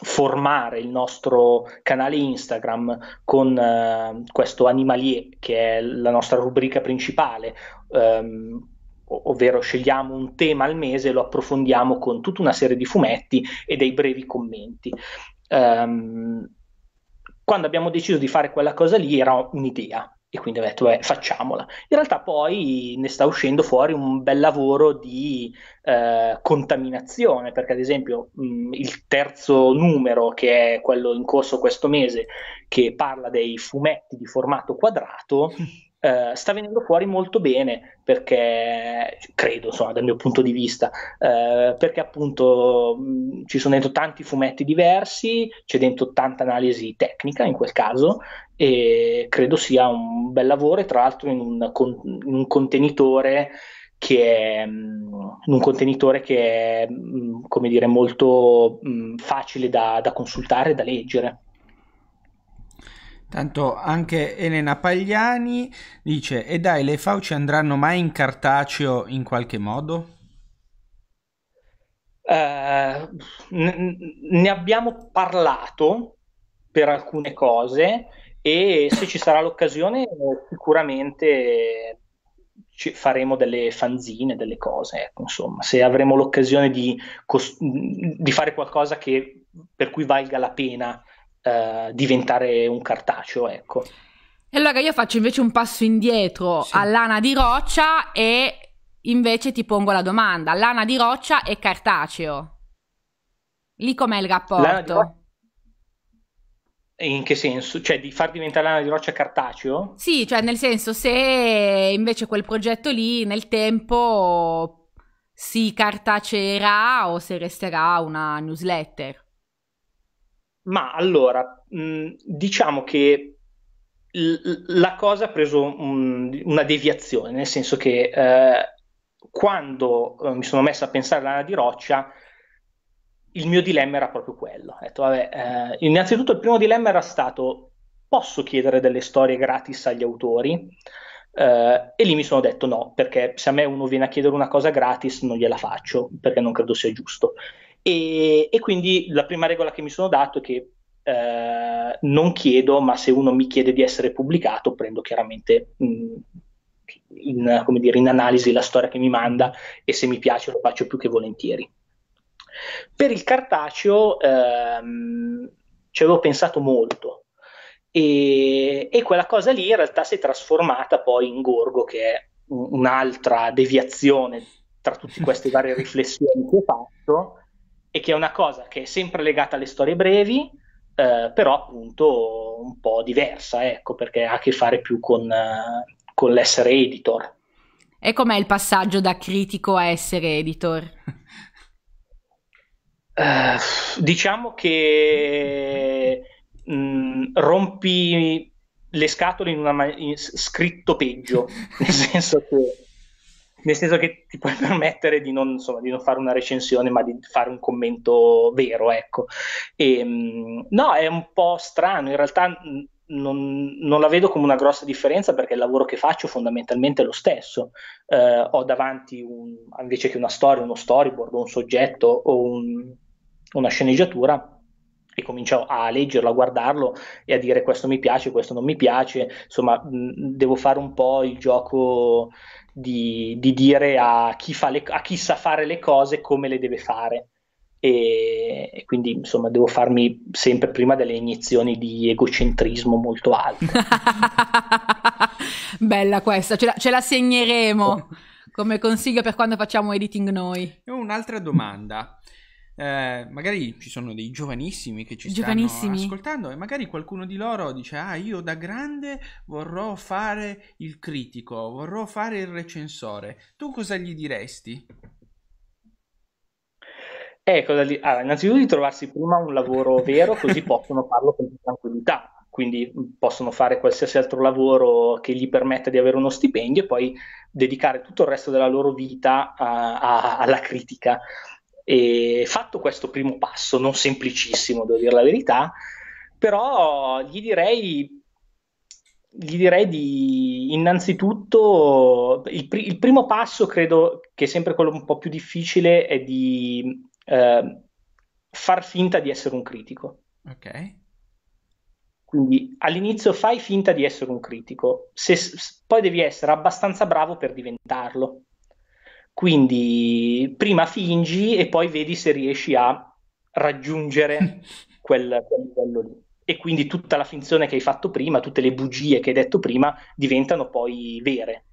formare il nostro canale Instagram con uh, questo Animalier, che è la nostra rubrica principale, um, ovvero scegliamo un tema al mese e lo approfondiamo con tutta una serie di fumetti e dei brevi commenti. Um, quando abbiamo deciso di fare quella cosa lì era un'idea e quindi ho detto beh, facciamola. In realtà poi ne sta uscendo fuori un bel lavoro di eh, contaminazione, perché ad esempio mh, il terzo numero, che è quello in corso questo mese, che parla dei fumetti di formato quadrato, eh, sta venendo fuori molto bene perché credo insomma dal mio punto di vista eh, perché appunto mh, ci sono dentro tanti fumetti diversi c'è dentro tanta analisi tecnica in quel caso e credo sia un bel lavoro e tra l'altro in un, con, in un contenitore che è mh, un contenitore che è mh, come dire molto facile da, da consultare da leggere Tanto anche Elena Pagliani dice: E dai, le fauci andranno mai in cartaceo in qualche modo? Eh, ne abbiamo parlato per alcune cose e se ci sarà l'occasione sicuramente faremo delle fanzine, delle cose, ecco, insomma, se avremo l'occasione di, cost- di fare qualcosa che, per cui valga la pena eh, diventare un cartaceo, ecco. E allora io faccio invece un passo indietro sì. all'ana di roccia e invece ti pongo la domanda, lana di roccia e cartaceo. Lì com'è il rapporto? in che senso? Cioè di far diventare lana di roccia cartaceo? Sì, cioè nel senso se invece quel progetto lì nel tempo si cartacerà o se resterà una newsletter. Ma allora, diciamo che la cosa ha preso una deviazione, nel senso che eh, quando eh, mi sono messo a pensare all'ana di roccia, il mio dilemma era proprio quello. Ho detto, vabbè, eh, innanzitutto il primo dilemma era stato, posso chiedere delle storie gratis agli autori? Uh, e lì mi sono detto no, perché se a me uno viene a chiedere una cosa gratis non gliela faccio, perché non credo sia giusto. E, e, quindi la prima regola che mi sono dato è che eh, non chiedo, ma se uno mi chiede di essere pubblicato, prendo chiaramente mh, mm, in, dire, in, analisi la storia che mi manda e se mi piace lo faccio più che volentieri. Per il cartaceo ehm, ci avevo pensato molto e, e, quella cosa lì in realtà si è trasformata poi in Gorgo, che è un'altra deviazione tra tutte queste varie riflessioni che ho fatto e che è una cosa che è sempre legata alle storie brevi, eh, però appunto un po' diversa, ecco, perché ha a che fare più con, eh, con l'essere editor. E com'è il passaggio da critico a essere editor? Uh, diciamo che mh, mm, rompi le scatole in una ma- in scritto peggio, nel senso che nel senso che ti puoi permettere di non, insomma, di non, fare una recensione, ma di fare un commento vero, ecco. E, ehm, no, è un po' strano, in realtà non, non, la vedo come una grossa differenza perché il lavoro che faccio fondamentalmente è lo stesso. Eh, ho davanti, un, invece che una storia, uno storyboard, un soggetto o un, una sceneggiatura, e comincio a leggerlo, a guardarlo e a dire questo mi piace, questo non mi piace, insomma mh, devo fare un po' il gioco di, di dire a chi, le, a chi, sa fare le cose come le deve fare e, e, quindi insomma devo farmi sempre prima delle iniezioni di egocentrismo molto alto. Bella questa, ce la, ce la segneremo. Oh. come consiglio per quando facciamo editing noi. Un'altra domanda eh, magari ci sono dei giovanissimi che ci stanno ascoltando e magari qualcuno di loro dice ah io da grande vorrò fare il critico, vorrò fare il recensore. Tu cosa gli diresti? Eh, cosa gli... Allora, innanzitutto di trovarsi prima un lavoro vero così possono farlo con tranquillità quindi mm, possono fare qualsiasi altro lavoro che gli permetta di avere uno stipendio e poi dedicare tutto il resto della loro vita a, a, alla critica. E fatto questo primo passo, non semplicissimo, devo dire la verità, però gli direi, gli direi di innanzitutto il, pr- il, primo passo credo che è sempre quello un po' più difficile è di eh, far finta di essere un critico. Ok. Quindi all'inizio fai finta di essere un critico, se, poi devi essere abbastanza bravo per diventarlo. Quindi prima fingi e poi vedi se riesci a raggiungere quel, quel livello lì. E quindi tutta la finzione che hai fatto prima, tutte le bugie che hai detto prima, diventano poi vere.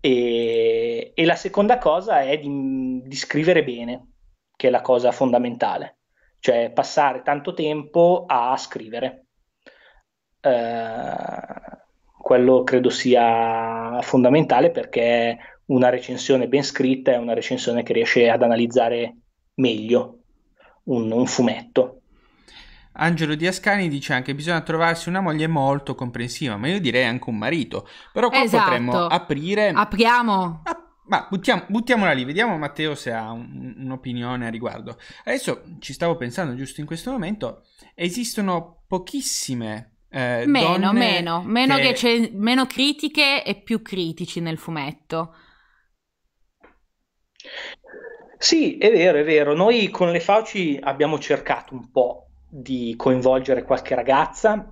E, e la seconda cosa è di, di scrivere bene, che è la cosa fondamentale, cioè passare tanto tempo a scrivere. Uh, quello credo sia fondamentale perché una recensione ben scritta è una recensione che riesce ad analizzare meglio un, un fumetto. Angelo Diascani dice anche che bisogna trovarsi una moglie molto comprensiva, ma io direi anche un marito. Però qua esatto. potremmo aprire... Apriamo! Ah, ma buttiamo, buttiamola lì, vediamo Matteo se ha un, un'opinione a riguardo. Adesso ci stavo pensando giusto in questo momento, esistono pochissime... Eh, meno, meno, meno, che... Che meno critiche e più critici nel fumetto. Sì, è vero, è vero. Noi con le Fauci abbiamo cercato un po' di coinvolgere qualche ragazza,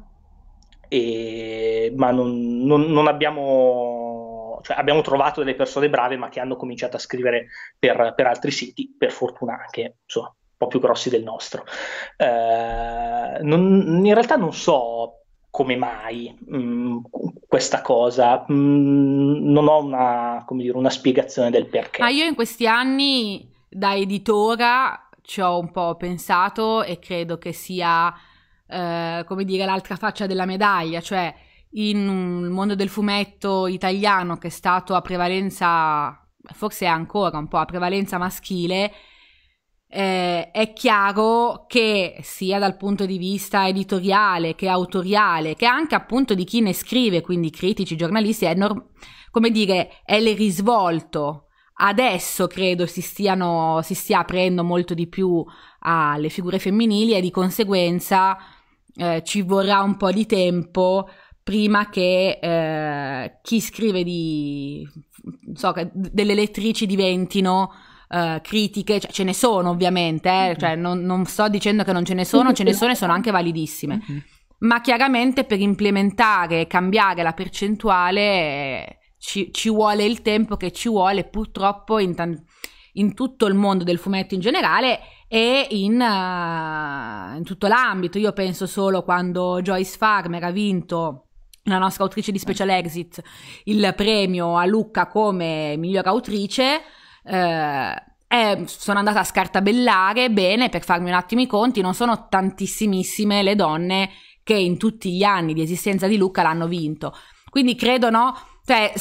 e... ma non, non, non abbiamo... Cioè, abbiamo trovato delle persone brave ma che hanno cominciato a scrivere per, per altri siti, per fortuna anche, insomma, un po' più grossi del nostro. Eh, non, in realtà non so come mai mh, mm, questa cosa, mh, mm, non ho una, dire, una, spiegazione del perché. Ma io in questi anni da editora ci ho un po' pensato e credo che sia, eh, come dire, l'altra faccia della medaglia, cioè in un mondo del fumetto italiano che è stato a prevalenza, forse ancora un po' a prevalenza maschile, eh, è chiaro che sia dal punto di vista editoriale che autoriale, che anche appunto di chi ne scrive, quindi critici, giornalisti, è norm- come dire, è il risvolto. Adesso credo si, stiano, si stia aprendo molto di più alle figure femminili e di conseguenza eh, ci vorrà un po' di tempo prima che eh, chi scrive di, so, delle lettrici diventino eh, critiche, cioè, ce ne sono ovviamente, eh? cioè, non, non, sto dicendo che non ce ne sono, ce ne sono e sono anche validissime, mhm. ma chiaramente per implementare e cambiare la percentuale ci, ci, vuole il tempo che ci vuole purtroppo in, tan- in tutto il mondo del fumetto in generale e in, uh, in, tutto l'ambito. Io penso solo quando Joyce Farmer ha vinto la nostra autrice di Special Exit il premio a Lucca come miglior autrice eh, eh, sono andata a scartabellare bene per farmi un attimo i conti, non sono tantissimissime le donne che in tutti gli anni di esistenza di Luca l'hanno vinto. Quindi credo no, cioè,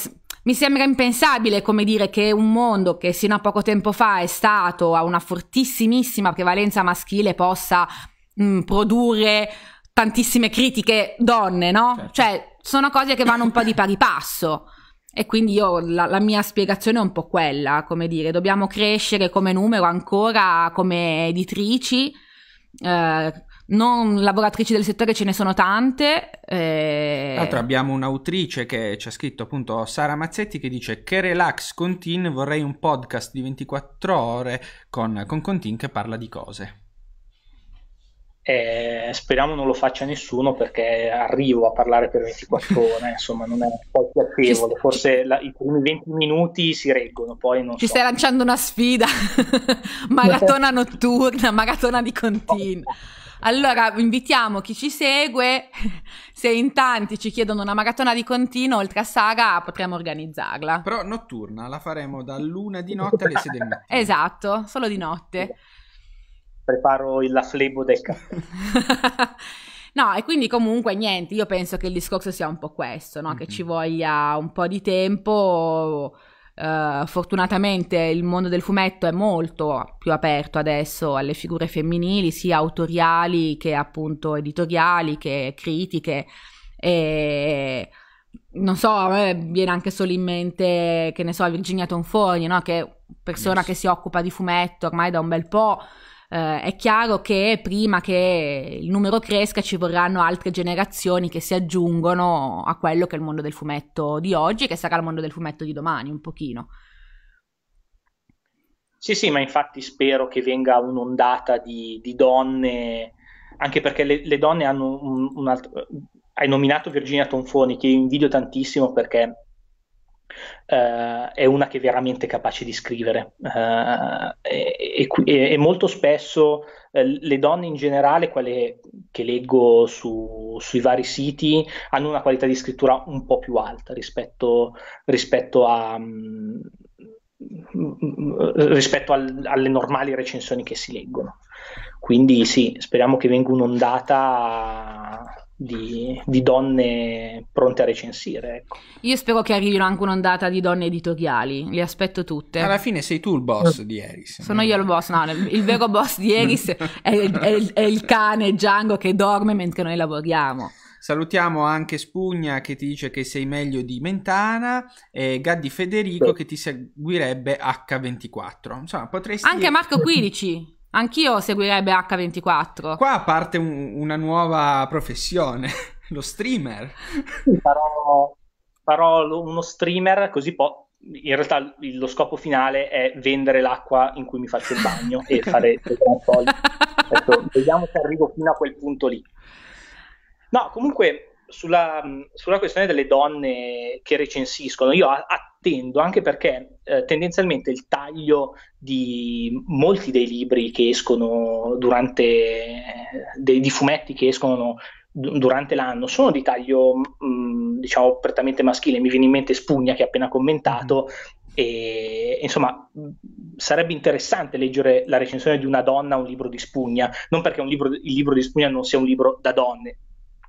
mi sembra impensabile come dire che un mondo che sino a poco tempo fa è stato a una fortissimissima prevalenza maschile possa mh, mm, produrre tantissime critiche donne, no? Certo. Cioè, sono cose che vanno un po' di pari passo. E quindi io la, la, mia spiegazione è un po' quella, come dire, dobbiamo crescere come numero ancora, come editrici, eh, non lavoratrici del settore ce ne sono tante. Eh... Tra l'altro abbiamo un'autrice che ci ha scritto appunto Sara Mazzetti che dice che relax Contin, vorrei un podcast di 24 ore con, con Contin che parla di cose. Eh, speriamo non lo faccia nessuno perché arrivo a parlare per 24 ore, insomma non è poi piacevole, forse la, i primi 20 minuti si reggono, poi non Ci so. stai lanciando una sfida, maratona notturna, maratona di continu. Allora, invitiamo chi ci segue, se in tanti ci chiedono una maratona di continuo, oltre a Saga, potremmo organizzarla. Però notturna, la faremo da luna di notte alle 6 del mattino. Esatto, solo di notte preparo il flebo del caffè. no, e quindi comunque niente, io penso che il discorso sia un po' questo, no? mm-hmm. che ci voglia un po' di tempo. Uh, fortunatamente il mondo del fumetto è molto più aperto adesso alle figure femminili, sia autoriali che appunto editoriali, che critiche. E non so, a me viene anche solo in mente, che ne so, Virginia Tonfoni, no? che è persona yes. che si occupa di fumetto ormai da un bel po' eh, è chiaro che prima che il numero cresca ci vorranno altre generazioni che si aggiungono a quello che è il mondo del fumetto di oggi che sarà il mondo del fumetto di domani, un pochino. Sì, sì, ma infatti spero che venga un'ondata di, di donne, anche perché le, le donne hanno un, un altro... Eh, hai nominato Virginia Tonfoni, che invidio tantissimo perché Uh, è una che è veramente capace di scrivere uh, e, e, e, molto spesso uh, le donne in generale, quelle che leggo su, sui vari siti, hanno una qualità di scrittura un po' più alta rispetto, rispetto, a, um, rispetto al, alle normali recensioni che si leggono. Quindi sì, speriamo che venga un'ondata di, di, donne pronte a recensire. Ecco. Io spero che arrivino anche un'ondata di donne editoriali, le aspetto tutte. Alla fine sei tu il boss di Eris. Sono no? io il boss, no, il vero boss di Eris è, è, è, il cane Django che dorme mentre noi lavoriamo. Salutiamo anche Spugna che ti dice che sei meglio di Mentana e Gaddi Federico che ti seguirebbe H24. Insomma, potresti... Anche Marco 15. Anch'io seguirebbe H24. Qua parte un, una nuova professione, lo streamer. farò, farò, uno streamer così poi... in realtà lo scopo finale è vendere l'acqua in cui mi faccio il bagno e fare dei soldi. vediamo se arrivo fino a quel punto lì. No, comunque sulla, mm, sulla, questione delle donne che recensiscono, io attendo anche perché eh, tendenzialmente il taglio di molti dei libri che escono durante, eh, dei, di fumetti che escono durante l'anno sono di taglio mh, mm, diciamo prettamente maschile mi viene in mente Spugna che ha appena commentato e insomma sarebbe interessante leggere la recensione di una donna a un libro di Spugna non perché libro, il libro di Spugna non sia un libro da donne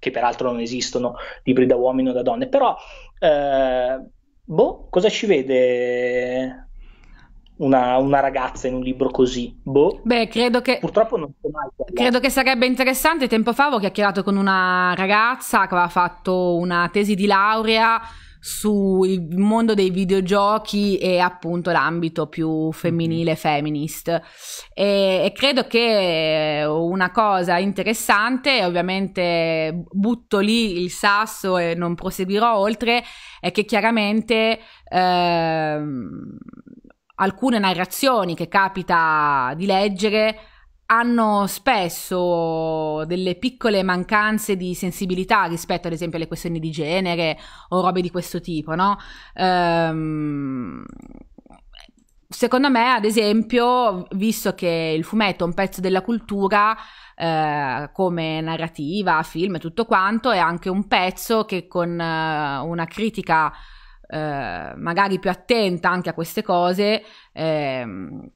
che peraltro non esistono, libri da uomini o da donne, però eh, boh, cosa ci vede una, una, ragazza in un libro così. Boh. Beh, credo che. Purtroppo non so mai. Parlato. Credo che sarebbe interessante. Tempo fa avevo chiacchierato con una ragazza che aveva fatto una tesi di laurea sul mondo dei videogiochi e appunto l'ambito più femminile mhm. feminist e, e, credo che una cosa interessante ovviamente butto lì il sasso e non proseguirò oltre è che chiaramente eh, alcune narrazioni che capita di leggere hanno spesso delle piccole mancanze di sensibilità rispetto ad esempio alle questioni di genere o robe di questo tipo, no? Ehm, secondo me, ad esempio, visto che il fumetto è un pezzo della cultura, eh, come narrativa, film, e tutto quanto, è anche un pezzo che con eh, una critica eh, magari più attenta anche a queste cose, eh,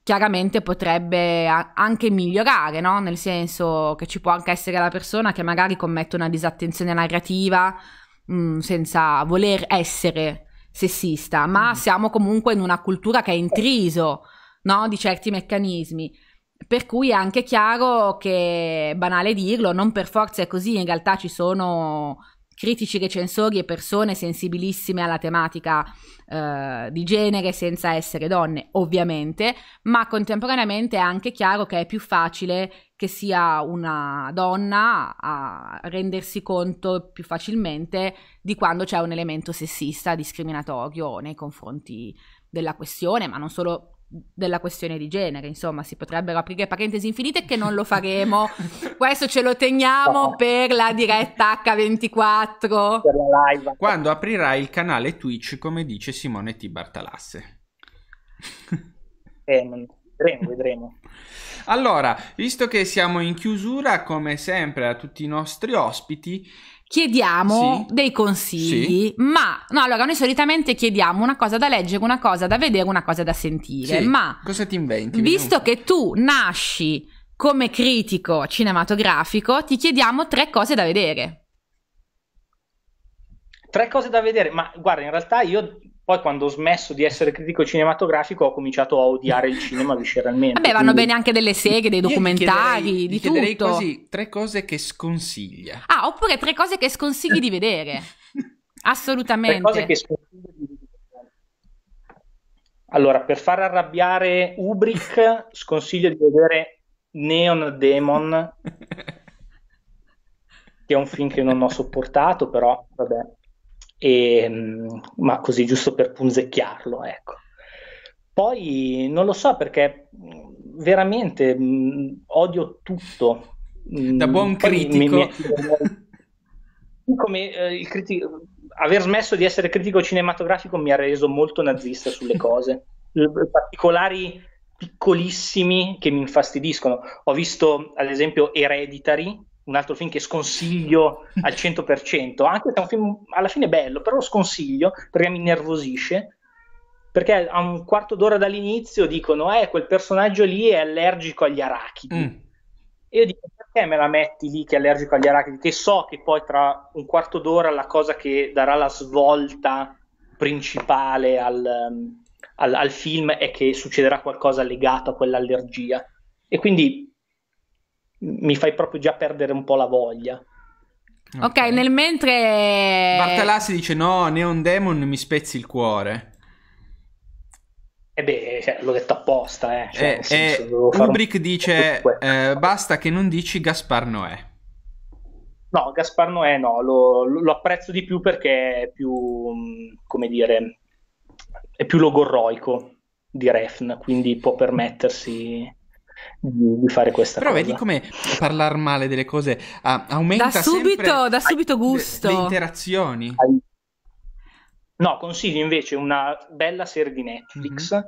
chiaramente potrebbe anche migliorare, no? nel senso che ci può anche essere la persona che magari commette una disattenzione narrativa mh, mm, senza voler essere sessista, ma mm. siamo comunque in una cultura che è intriso no? di certi meccanismi. Per cui è anche chiaro che, banale dirlo, non per forza è così, in realtà ci sono critici recensori e persone sensibilissime alla tematica eh, di genere senza essere donne, ovviamente, ma contemporaneamente è anche chiaro che è più facile che sia una donna a rendersi conto più facilmente di quando c'è un elemento sessista, discriminatorio nei confronti della questione, ma non solo della questione di genere, insomma, si potrebbero aprire parentesi infinite che non lo faremo. Questo ce lo teniamo per la diretta H24. Quando aprirai il canale Twitch, come dice Simone T. Bartalasse. Eh, vedremo, vedremo. Allora, visto che siamo in chiusura, come sempre a tutti i nostri ospiti, chiediamo sì. dei consigli, sì. ma no, allora noi solitamente chiediamo una cosa da leggere, una cosa da vedere, una cosa da sentire, sì. ma cosa ti inventi? Visto che tu nasci come critico cinematografico, ti chiediamo tre cose da vedere. Tre cose da vedere, ma guarda, in realtà io poi quando ho smesso di essere critico cinematografico ho cominciato a odiare il cinema visceralmente. Vabbè, vanno bene anche delle seghe, dei documentari, di tutto. Io così, tre cose che sconsiglia. Ah, oppure tre cose che sconsigli di vedere. Assolutamente. Tre cose che sconsiglio di vedere. Allora, per far arrabbiare Ubrick, sconsiglio di vedere Neon Demon, che è un film che non ho sopportato, però vabbè e, ehm, ma così giusto per punzecchiarlo, ecco. Poi non lo so perché veramente mh, mm, odio tutto. Mm, da buon critico. Mi, mi... Come, eh, il critico... Aver smesso di essere critico cinematografico mi ha reso molto nazista sulle cose, particolari piccolissimi che mi infastidiscono. Ho visto ad esempio Hereditary, un altro film che sconsiglio al 100%, anche se è un film alla fine bello, però lo sconsiglio perché mi nervosisce, perché a un quarto d'ora dall'inizio dicono, eh, quel personaggio lì è allergico agli arachidi. Mm. E io dico, perché me la metti lì che è allergico agli arachidi? Che so che poi tra un quarto d'ora la cosa che darà la svolta principale al, um, al, al film è che succederà qualcosa legato a quell'allergia. E quindi mi fai proprio già perdere un po' la voglia. Ok, nel mentre... Bartalassi dice no, Neon Demon mi spezzi il cuore. E eh beh, eh, cioè, l'ho detto apposta, eh. Cioè, eh, eh senso, eh Kubrick un... dice eh, basta che non dici Gaspar Noè. No, Gaspar Noè no, lo, lo, apprezzo di più perché è più, mm, come dire, è più logorroico di Refn, quindi può permettersi di fare questa Però cosa. vedi come parlare male delle cose ah, aumenta da subito, da subito gusto. Le, le interazioni. No, consiglio invece una bella serie di Netflix mm-hmm.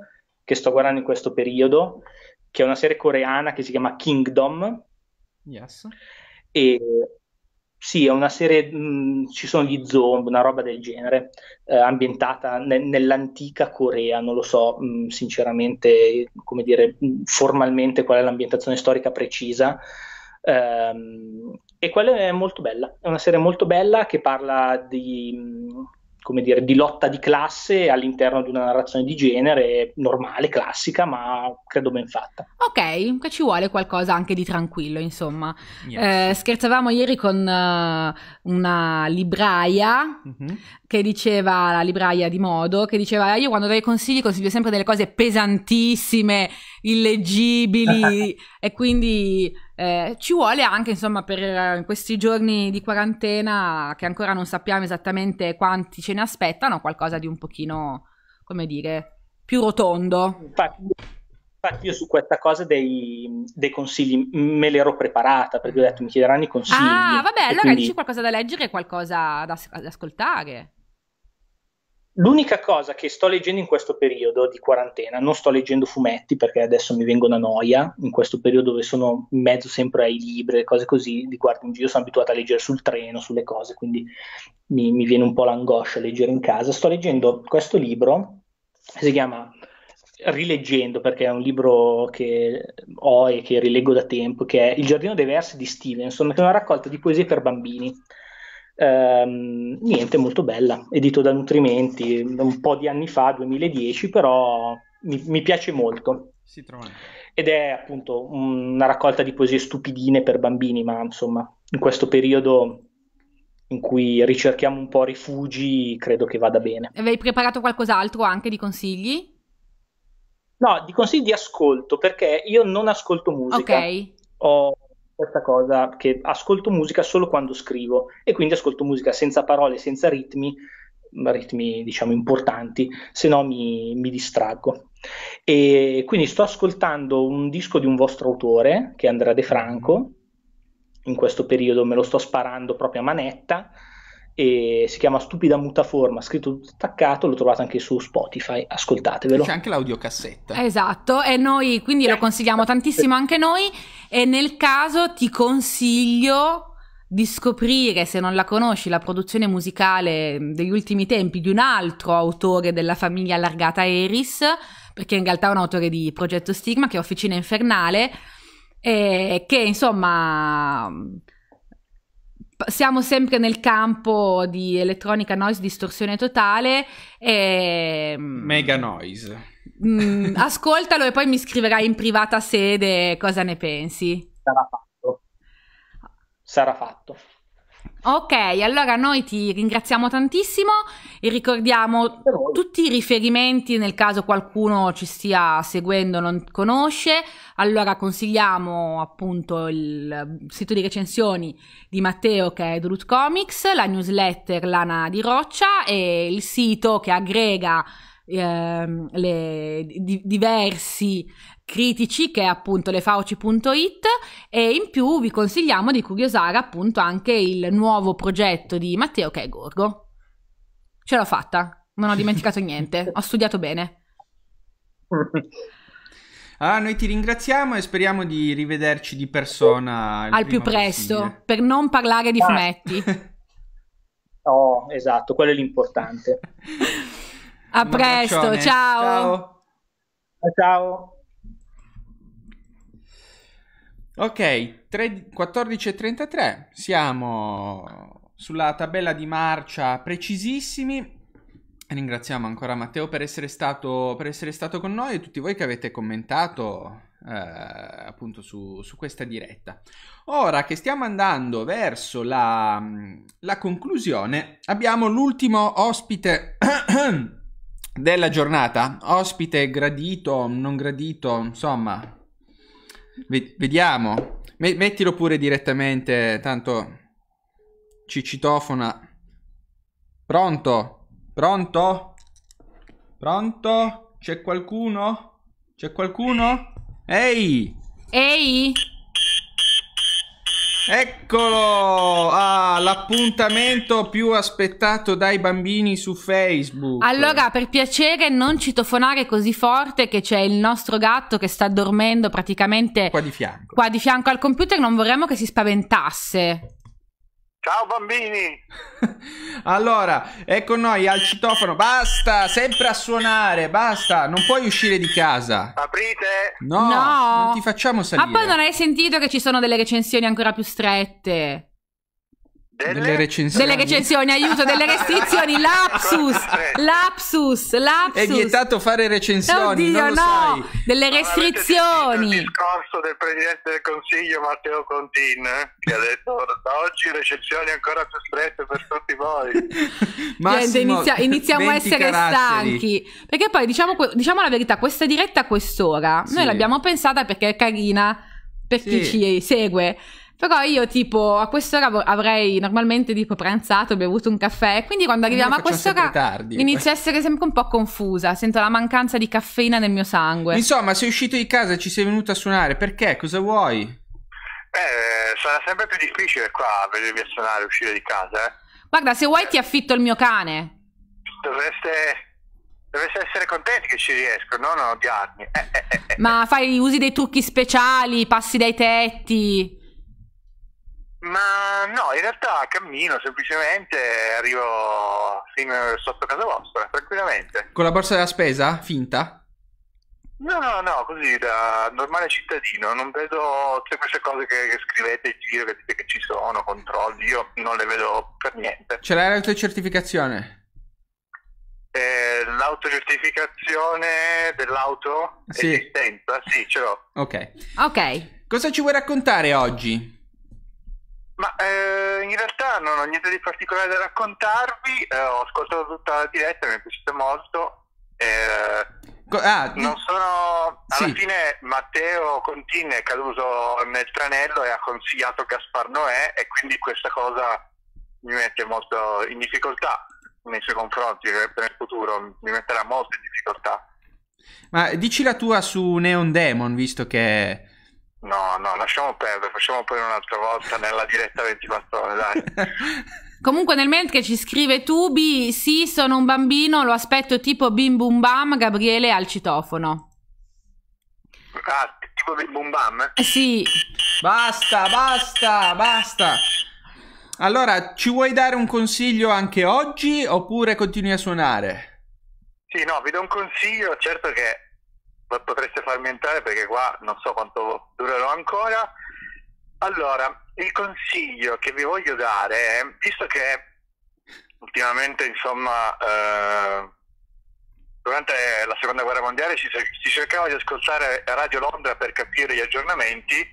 che sto guardando in questo periodo, che è una serie coreana che si chiama Kingdom. Yes. E sì, è una serie, mh, ci sono gli zombie, una roba del genere, eh, ambientata ne- nell'antica Corea, non lo so mh, sinceramente, come dire, formalmente qual è l'ambientazione storica precisa. Ehm, e quella è molto bella, è una serie molto bella che parla di, come dire, di lotta di classe all'interno di una narrazione di genere normale, classica, ma credo ben fatta. Ok, che ci vuole qualcosa anche di tranquillo, insomma. Yes. Eh, scherzavamo ieri con uh, una libraia mm-hmm. che diceva, la libraia di modo, che diceva, io quando do i consigli consiglio sempre delle cose pesantissime, illeggibili, e quindi eh, ci vuole anche, insomma, per eh, questi giorni di quarantena che ancora non sappiamo esattamente quanti ce ne aspettano, qualcosa di un pochino, come dire, più rotondo. Infatti, infatti io su questa cosa dei, dei, consigli me l'ero preparata, perché ho detto mi chiederanno i consigli. Ah, vabbè, allora quindi... dici qualcosa da leggere e qualcosa da, da ascoltare. L'unica cosa che sto leggendo in questo periodo di quarantena, non sto leggendo fumetti perché adesso mi vengono a noia, in questo periodo dove sono in mezzo sempre ai libri, cose così, di guardo in giro, sono abituato a leggere sul treno, sulle cose, quindi mi, mi viene un po' l'angoscia leggere in casa. Sto leggendo questo libro, si chiama rileggendo perché è un libro che ho e che rileggo da tempo, che è Il giardino dei versi di Stevenson, che è una raccolta di poesie per bambini. Ehm, niente, molto bella, edito da Nutrimenti, un po' di anni fa, 2010, però mi, mi piace molto. Ed è appunto una raccolta di poesie stupidine per bambini, ma insomma, in questo periodo in cui ricerchiamo un po' rifugi, credo che vada bene. Avevi preparato qualcos'altro anche di consigli? No, di consigli di ascolto, perché io non ascolto musica. Ok. Ho questa cosa che ascolto musica solo quando scrivo e quindi ascolto musica senza parole, senza ritmi, ritmi diciamo importanti, se no mi, mi distraggo. E quindi sto ascoltando un disco di un vostro autore, che è Andrea De Franco, in questo periodo me lo sto sparando proprio a manetta, e si chiama Stupida Mutaforma, scritto tutto attaccato, lo trovate anche su Spotify, ascoltatevelo. C'è anche l'audiocassetta. Esatto, e noi quindi lo consigliamo tantissimo anche noi e nel caso ti consiglio di scoprire, se non la conosci, la produzione musicale degli ultimi tempi di un altro autore della famiglia allargata Eris, perché in realtà è un autore di Progetto Stigma che è Officina Infernale, e che insomma siamo sempre nel campo di elettronica noise, distorsione totale. E... Ehm, Mega noise. Mm, ascoltalo e poi mi scriverai in privata sede cosa ne pensi. Sarà fatto. Sarà fatto. Ok, allora noi ti ringraziamo tantissimo e ricordiamo tutti i riferimenti nel caso qualcuno ci stia seguendo e non conosce. Allora consigliamo appunto il sito di recensioni di Matteo che è Drut Comics, la newsletter Lana di Roccia e il sito che aggrega eh, le, di, diversi critici che è appunto lefauci.it e in più vi consigliamo di curiosare appunto anche il nuovo progetto di Matteo che è Gorgo. Ce l'ho fatta, non ho dimenticato niente, ho studiato bene. Allora, ah, noi ti ringraziamo e speriamo di rivederci di persona al più presto, possibile. per non parlare di fumetti. oh, esatto, quello è l'importante. A Un presto, ciao. Ciao. ciao. Ok, 14.33, siamo sulla tabella di marcia precisissimi. Ringraziamo ancora Matteo per essere stato, per essere stato con noi e tutti voi che avete commentato eh, appunto su, su, questa diretta. Ora che stiamo andando verso la, la conclusione, abbiamo l'ultimo ospite della giornata, ospite gradito, non gradito, insomma, Vediamo. Mettilo pure direttamente, tanto ci citofona. Pronto? Pronto? Pronto? C'è qualcuno? C'è qualcuno? Ehi! Ehi! Eccolo! Ah, l'appuntamento più aspettato dai bambini su Facebook. Allora, per piacere, non citofonare così forte che c'è il nostro gatto che sta dormendo praticamente qua di fianco. Qua di fianco al computer, non vorremmo che si spaventasse. Ciao bambini! allora, è con ecco noi al citofono. Basta, sempre a suonare, basta, non puoi uscire di casa. Aprite! No, no. non ti facciamo salire. Ma poi non hai sentito che ci sono delle recensioni ancora più strette? Delle, delle, recensioni. Delle recensioni, aiuto, delle restrizioni, lapsus, lapsus, lapsus. È vietato fare recensioni, Oddio, no, sai. delle restrizioni. Il discorso del Presidente del Consiglio Matteo Contin, eh, che ha detto da oggi recensioni ancora più strette per tutti voi. Massimo, inizia, iniziamo a essere caratteri. stanchi. Perché poi, diciamo, diciamo, la verità, questa diretta a quest'ora, sì. noi l'abbiamo pensata perché è carina per sì. chi ci segue però io tipo a quest'ora avrei normalmente tipo pranzato, bevuto un caffè, quindi quando arriviamo a quest'ora tardi. Eh. inizio a essere sempre un po' confusa, sento la mancanza di caffeina nel mio sangue. Insomma, sei uscito di casa e ci sei venuto a suonare, perché? Cosa vuoi? Beh, sarà sempre più difficile qua vedervi a suonare, e uscire di casa, eh. Guarda, se vuoi eh. ti affitto il mio cane. Dovreste Dovreste essere contenti che ci riesco, non odiarmi. Eh, eh, eh, eh, Ma fai usi dei trucchi speciali, passi dai tetti. Ma no, in realtà cammino semplicemente, arrivo fino sotto casa vostra, tranquillamente. Con la borsa della spesa? Finta? No, no, no, così da normale cittadino, non vedo tutte queste cose che, che scrivete in giro, che dite che ci sono, controlli, io non le vedo per niente. Ce l'hai l'autocertificazione? Eh, l'autocertificazione dell'auto sì. esistenza? Sì, ce l'ho. Ok. Ok. Cosa ci vuoi raccontare oggi? Ma eh, in realtà non ho niente di particolare da raccontarvi, eh, ho ascoltato tutta la diretta, mi è piaciuta molto. Ah, eh, ah, non sono... Alla sì. fine Matteo Contin è caduto nel tranello e ha consigliato Gaspar Noè e quindi questa cosa mi mette molto in difficoltà nei suoi confronti, per il futuro mi metterà molto in difficoltà. Ma dici la tua su Neon Demon, visto che No, no, lasciamo perdere, facciamo poi un'altra volta nella diretta 24 ore, dai. Comunque nel mentre ci scrive Tubi, sì, sono un bambino, lo aspetto tipo bim bum bam, Gabriele al citofono. Ah, tipo bim bum bam? Eh, sì. Basta, basta, basta. Allora, ci vuoi dare un consiglio anche oggi oppure continui a suonare? Sì, no, vi do un consiglio, certo che potreste farmi entrare perché qua non so quanto durerò ancora. Allora, il consiglio che vi voglio dare è, visto che ultimamente, insomma, eh, durante la seconda guerra mondiale si, si cercava di ascoltare Radio Londra per capire gli aggiornamenti,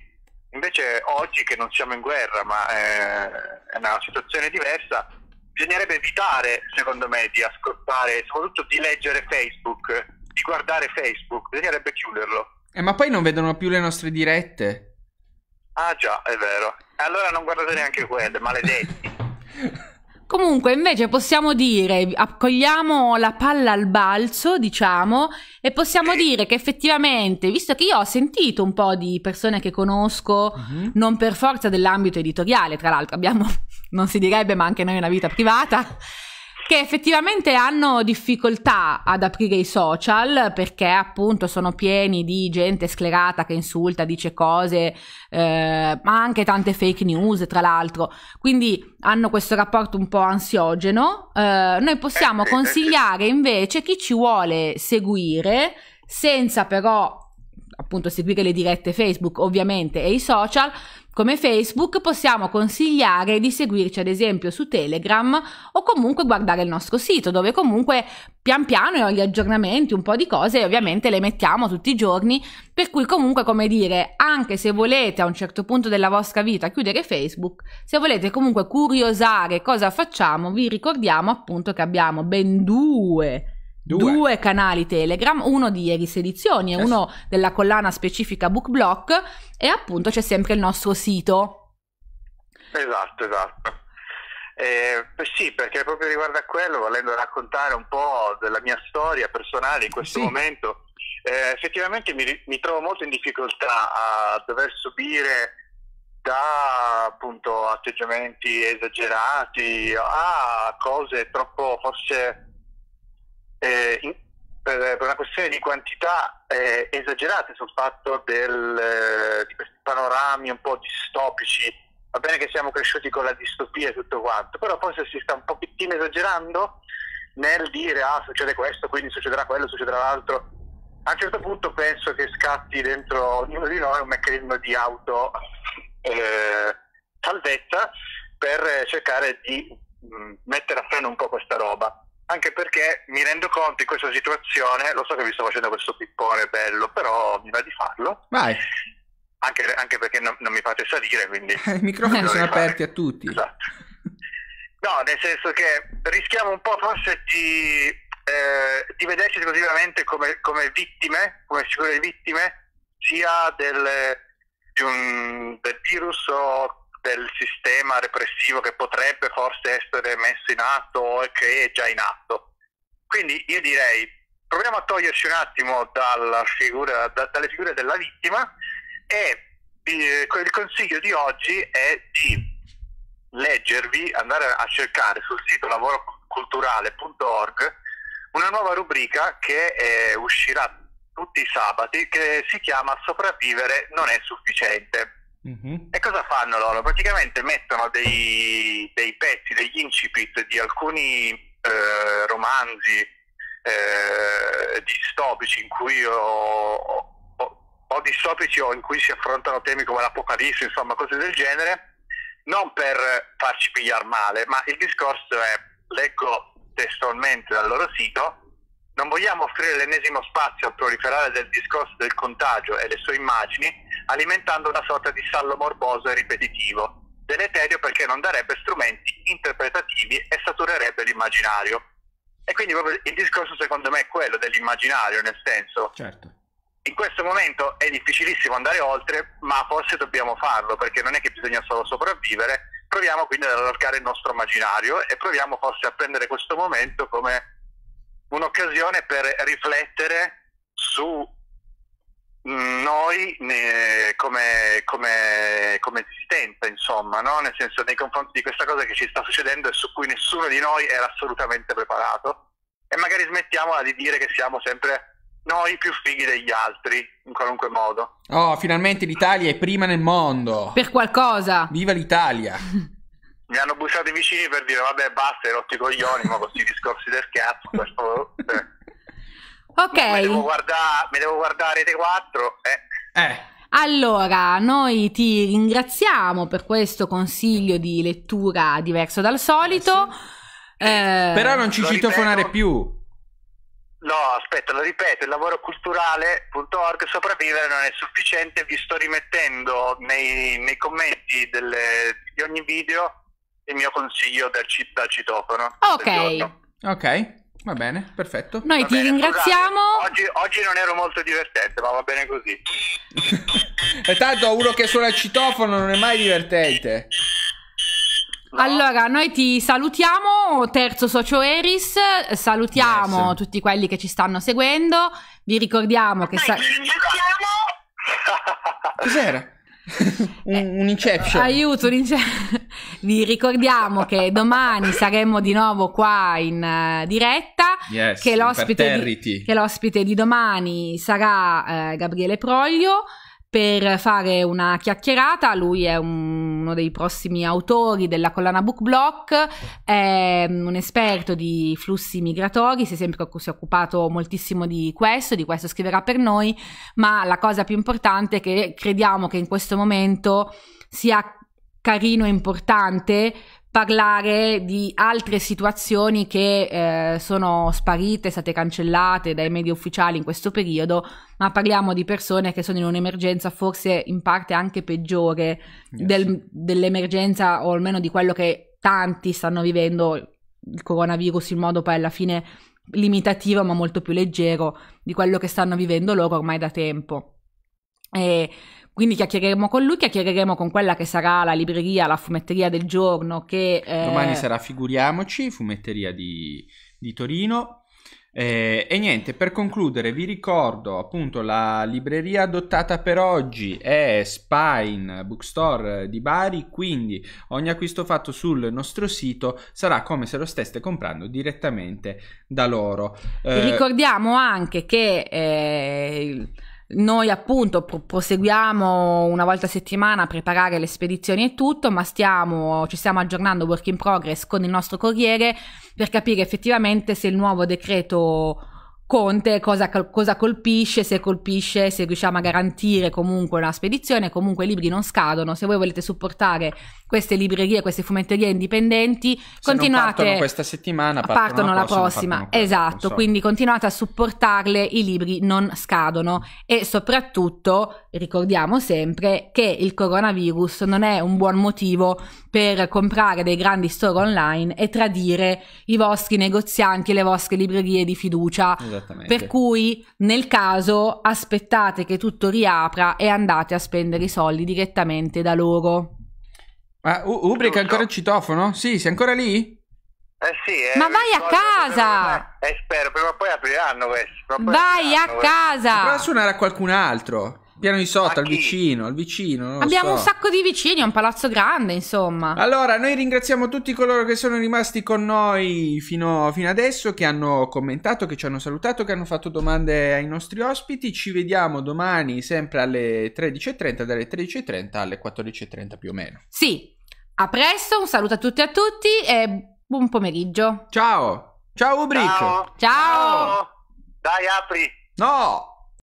invece oggi che non siamo in guerra ma eh, è una situazione diversa, bisognerebbe evitare, secondo me, di ascoltare, soprattutto di leggere Facebook di guardare Facebook, bisognerebbe chiuderlo. Eh, ma poi non vedono più le nostre dirette. Ah già, è vero. Allora non guardate neanche quelle, maledetti. Comunque, invece, possiamo dire, accogliamo la palla al balzo, diciamo, e possiamo dire che effettivamente, visto che io ho sentito un po' di persone che conosco, uh-huh. non per forza dell'ambito editoriale, tra l'altro, abbiamo, non si direbbe, ma anche noi una vita privata che effettivamente hanno difficoltà ad aprire i social perché appunto sono pieni di gente sclerata che insulta, dice cose, eh, ma anche tante fake news tra l'altro, quindi hanno questo rapporto un po' ansiogeno. Eh, noi possiamo eh, eh, consigliare invece chi ci vuole seguire senza però appunto seguire le dirette Facebook ovviamente e i social, come Facebook possiamo consigliare di seguirci ad esempio su Telegram o comunque guardare il nostro sito dove comunque pian piano gli aggiornamenti, un po' di cose ovviamente le mettiamo tutti i giorni per cui comunque come dire anche se volete a un certo punto della vostra vita chiudere Facebook se volete comunque curiosare cosa facciamo vi ricordiamo appunto che abbiamo ben due Due. due. canali Telegram, uno di Eris Edizioni e yes. Eh uno della collana specifica BookBlock e appunto c'è sempre il nostro sito. Esatto, esatto. Eh, sì, perché proprio riguardo a quello, volendo raccontare un po' della mia storia personale in questo sì. momento, eh, effettivamente mi, mi, trovo molto in difficoltà a dover subire da appunto atteggiamenti esagerati a cose troppo forse eh, in, per, per, una questione di quantità eh, esagerate sul fatto del, eh, di questi panorami un po' distopici. Va bene che siamo cresciuti con la distopia e tutto quanto, però forse si sta un pochettino esagerando nel dire ah succede questo, quindi succederà quello, succederà l'altro. A un certo punto penso che scatti dentro ognuno di noi un meccanismo di auto eh, salvezza per eh, cercare di mh, mm, mettere a freno un po' questa roba anche perché mi rendo conto in questa situazione, lo so che vi sto facendo questo pippone bello, però mi va di farlo. Vai. Anche, anche perché non, non, mi fate salire, quindi... I microfoni sono aperti a tutti. Esatto. No, nel senso che rischiamo un po' forse di, eh, di vederci esclusivamente come, come, vittime, come sicure vittime, sia del, un, del virus o del sistema repressivo che potrebbe forse essere messo in atto o che è già in atto. Quindi io direi proviamo a toglierci un attimo figura, da, dalle figure della vittima e eh, il consiglio di oggi è di leggervi, andare a cercare sul sito lavoroculturale.org una nuova rubrica che eh, uscirà tutti i sabati che si chiama Sopravvivere non è sufficiente. Mm-hmm. E cosa fanno loro? Praticamente mettono dei, dei pezzi, degli incipit di alcuni eh, romanzi eh, distopici in cui ho, o distopici o in cui si affrontano temi come l'apocalisse, insomma cose del genere, non per farci pigliare male, ma il discorso è, leggo testualmente dal loro sito, non vogliamo offrire l'ennesimo spazio al proliferare del discorso del contagio e le sue immagini, alimentando una sorta di sallo morboso e ripetitivo, deleterio perché non darebbe strumenti interpretativi e saturerebbe l'immaginario. E quindi proprio il discorso secondo me è quello dell'immaginario, nel senso... Certo. In questo momento è difficilissimo andare oltre, ma forse dobbiamo farlo perché non è che bisogna solo sopravvivere, proviamo quindi ad allargare il nostro immaginario e proviamo forse a prendere questo momento come un'occasione per riflettere su noi ne, come, come, come, esistenza, insomma, no? nel senso nei confronti di questa cosa che ci sta succedendo e su cui nessuno di noi era assolutamente preparato e magari smettiamola di dire che siamo sempre noi più fighi degli altri, in qualunque modo. Oh, finalmente l'Italia è prima nel mondo. Per qualcosa. Viva l'Italia. Mi hanno bussato i vicini per dire vabbè basta, hai rotto i coglioni, ma questi discorsi del cazzo, questo... Ok. me, devo guardare, me devo guardare Rete 4. Eh. eh. Allora, noi ti ringraziamo per questo consiglio di lettura diverso dal solito. Eh, sì. Eh, Però non ci citofonare ripeto. più. No, aspetta, lo ripeto, il lavoro culturale.org sopravvivere non è sufficiente, vi sto rimettendo nei, nei commenti delle, di ogni video il mio consiglio dal citofono. Ok. Del ok. Va bene, perfetto. Noi va ti bene, ringraziamo. oggi, oggi, non ero molto divertente, ma va bene così. e tanto uno che suona il citofono non è mai divertente. No. Allora, noi ti salutiamo, terzo socio Eris, salutiamo yes. tutti quelli che ci stanno seguendo, vi ricordiamo che... Noi sa- ringraziamo. Cos'era? un, un inception. Eh, aiuto, un inception. Vi ricordiamo che domani saremo di nuovo qua in uh, diretta. Yes, che, l'ospite di, che, l'ospite di, domani sarà uh, Gabriele Proglio per fare una chiacchierata. Lui è un, uno dei prossimi autori della collana Book Block, è mm, un esperto di flussi migratori, si è sempre si è occupato moltissimo di questo, di questo scriverà per noi, ma la cosa più importante è che crediamo che in questo momento sia carino e importante parlare di altre situazioni che eh, sono sparite, state cancellate dai media ufficiali in questo periodo, ma parliamo di persone che sono in un'emergenza forse in parte anche peggiore yes. Eh, del, dell'emergenza o almeno di quello che tanti stanno vivendo il coronavirus in modo poi alla fine limitativo ma molto più leggero di quello che stanno vivendo loro ormai da tempo. E quindi chiacchiereremo con lui, chiacchiereremo con quella che sarà la libreria, la fumetteria del giorno. Che, eh... Domani sarà, figuriamoci, fumetteria di, di Torino. Eh, e niente, per concludere vi ricordo appunto la libreria adottata per oggi è Spine Bookstore eh, di Bari, quindi ogni acquisto fatto sul nostro sito sarà come se lo steste comprando direttamente da loro. Eh, ricordiamo anche che... Eh, noi appunto proseguiamo una volta a settimana a preparare le spedizioni e tutto, ma stiamo, ci stiamo aggiornando work in progress con il nostro corriere per capire effettivamente se il nuovo decreto Conte cosa, cosa, colpisce, se colpisce, se riusciamo a garantire comunque una spedizione, comunque i libri non scadono, se voi volete supportare queste librerie, queste fumetterie indipendenti, se continuate... partono questa settimana, partono, partono la prossima. prossima. Partono esatto, quindi continuate a supportarle, i libri non scadono e soprattutto ricordiamo sempre che il coronavirus non è un buon motivo per comprare dei grandi store online e tradire i vostri negozianti e le vostre librerie di fiducia. Per cui nel caso aspettate che tutto riapra e andate a spendere i soldi direttamente da loro. Ma ah, U- ancora il citofono? Sì, sei ancora lì? Eh sì, eh, ma vai a casa! E eh, spero, prima o poi apriranno questo. Vai a apriranno, casa! Prova a suonare a qualcun altro. Piano di sotto, al vicino, al vicino. Abbiamo so. un sacco di vicini, è un palazzo grande, insomma. Allora, noi ringraziamo tutti coloro che sono rimasti con noi fino, fino adesso, che hanno commentato, che ci hanno salutato, che hanno fatto domande ai nostri ospiti. Ci vediamo domani sempre alle 13.30, dalle 13.30 alle 14.30 più o meno. Sì, a presto, un saluto a tutti e a tutti e buon pomeriggio. Ciao! Ciao Ubric! Ciao. Ciao. Ciao! Dai, apri! No!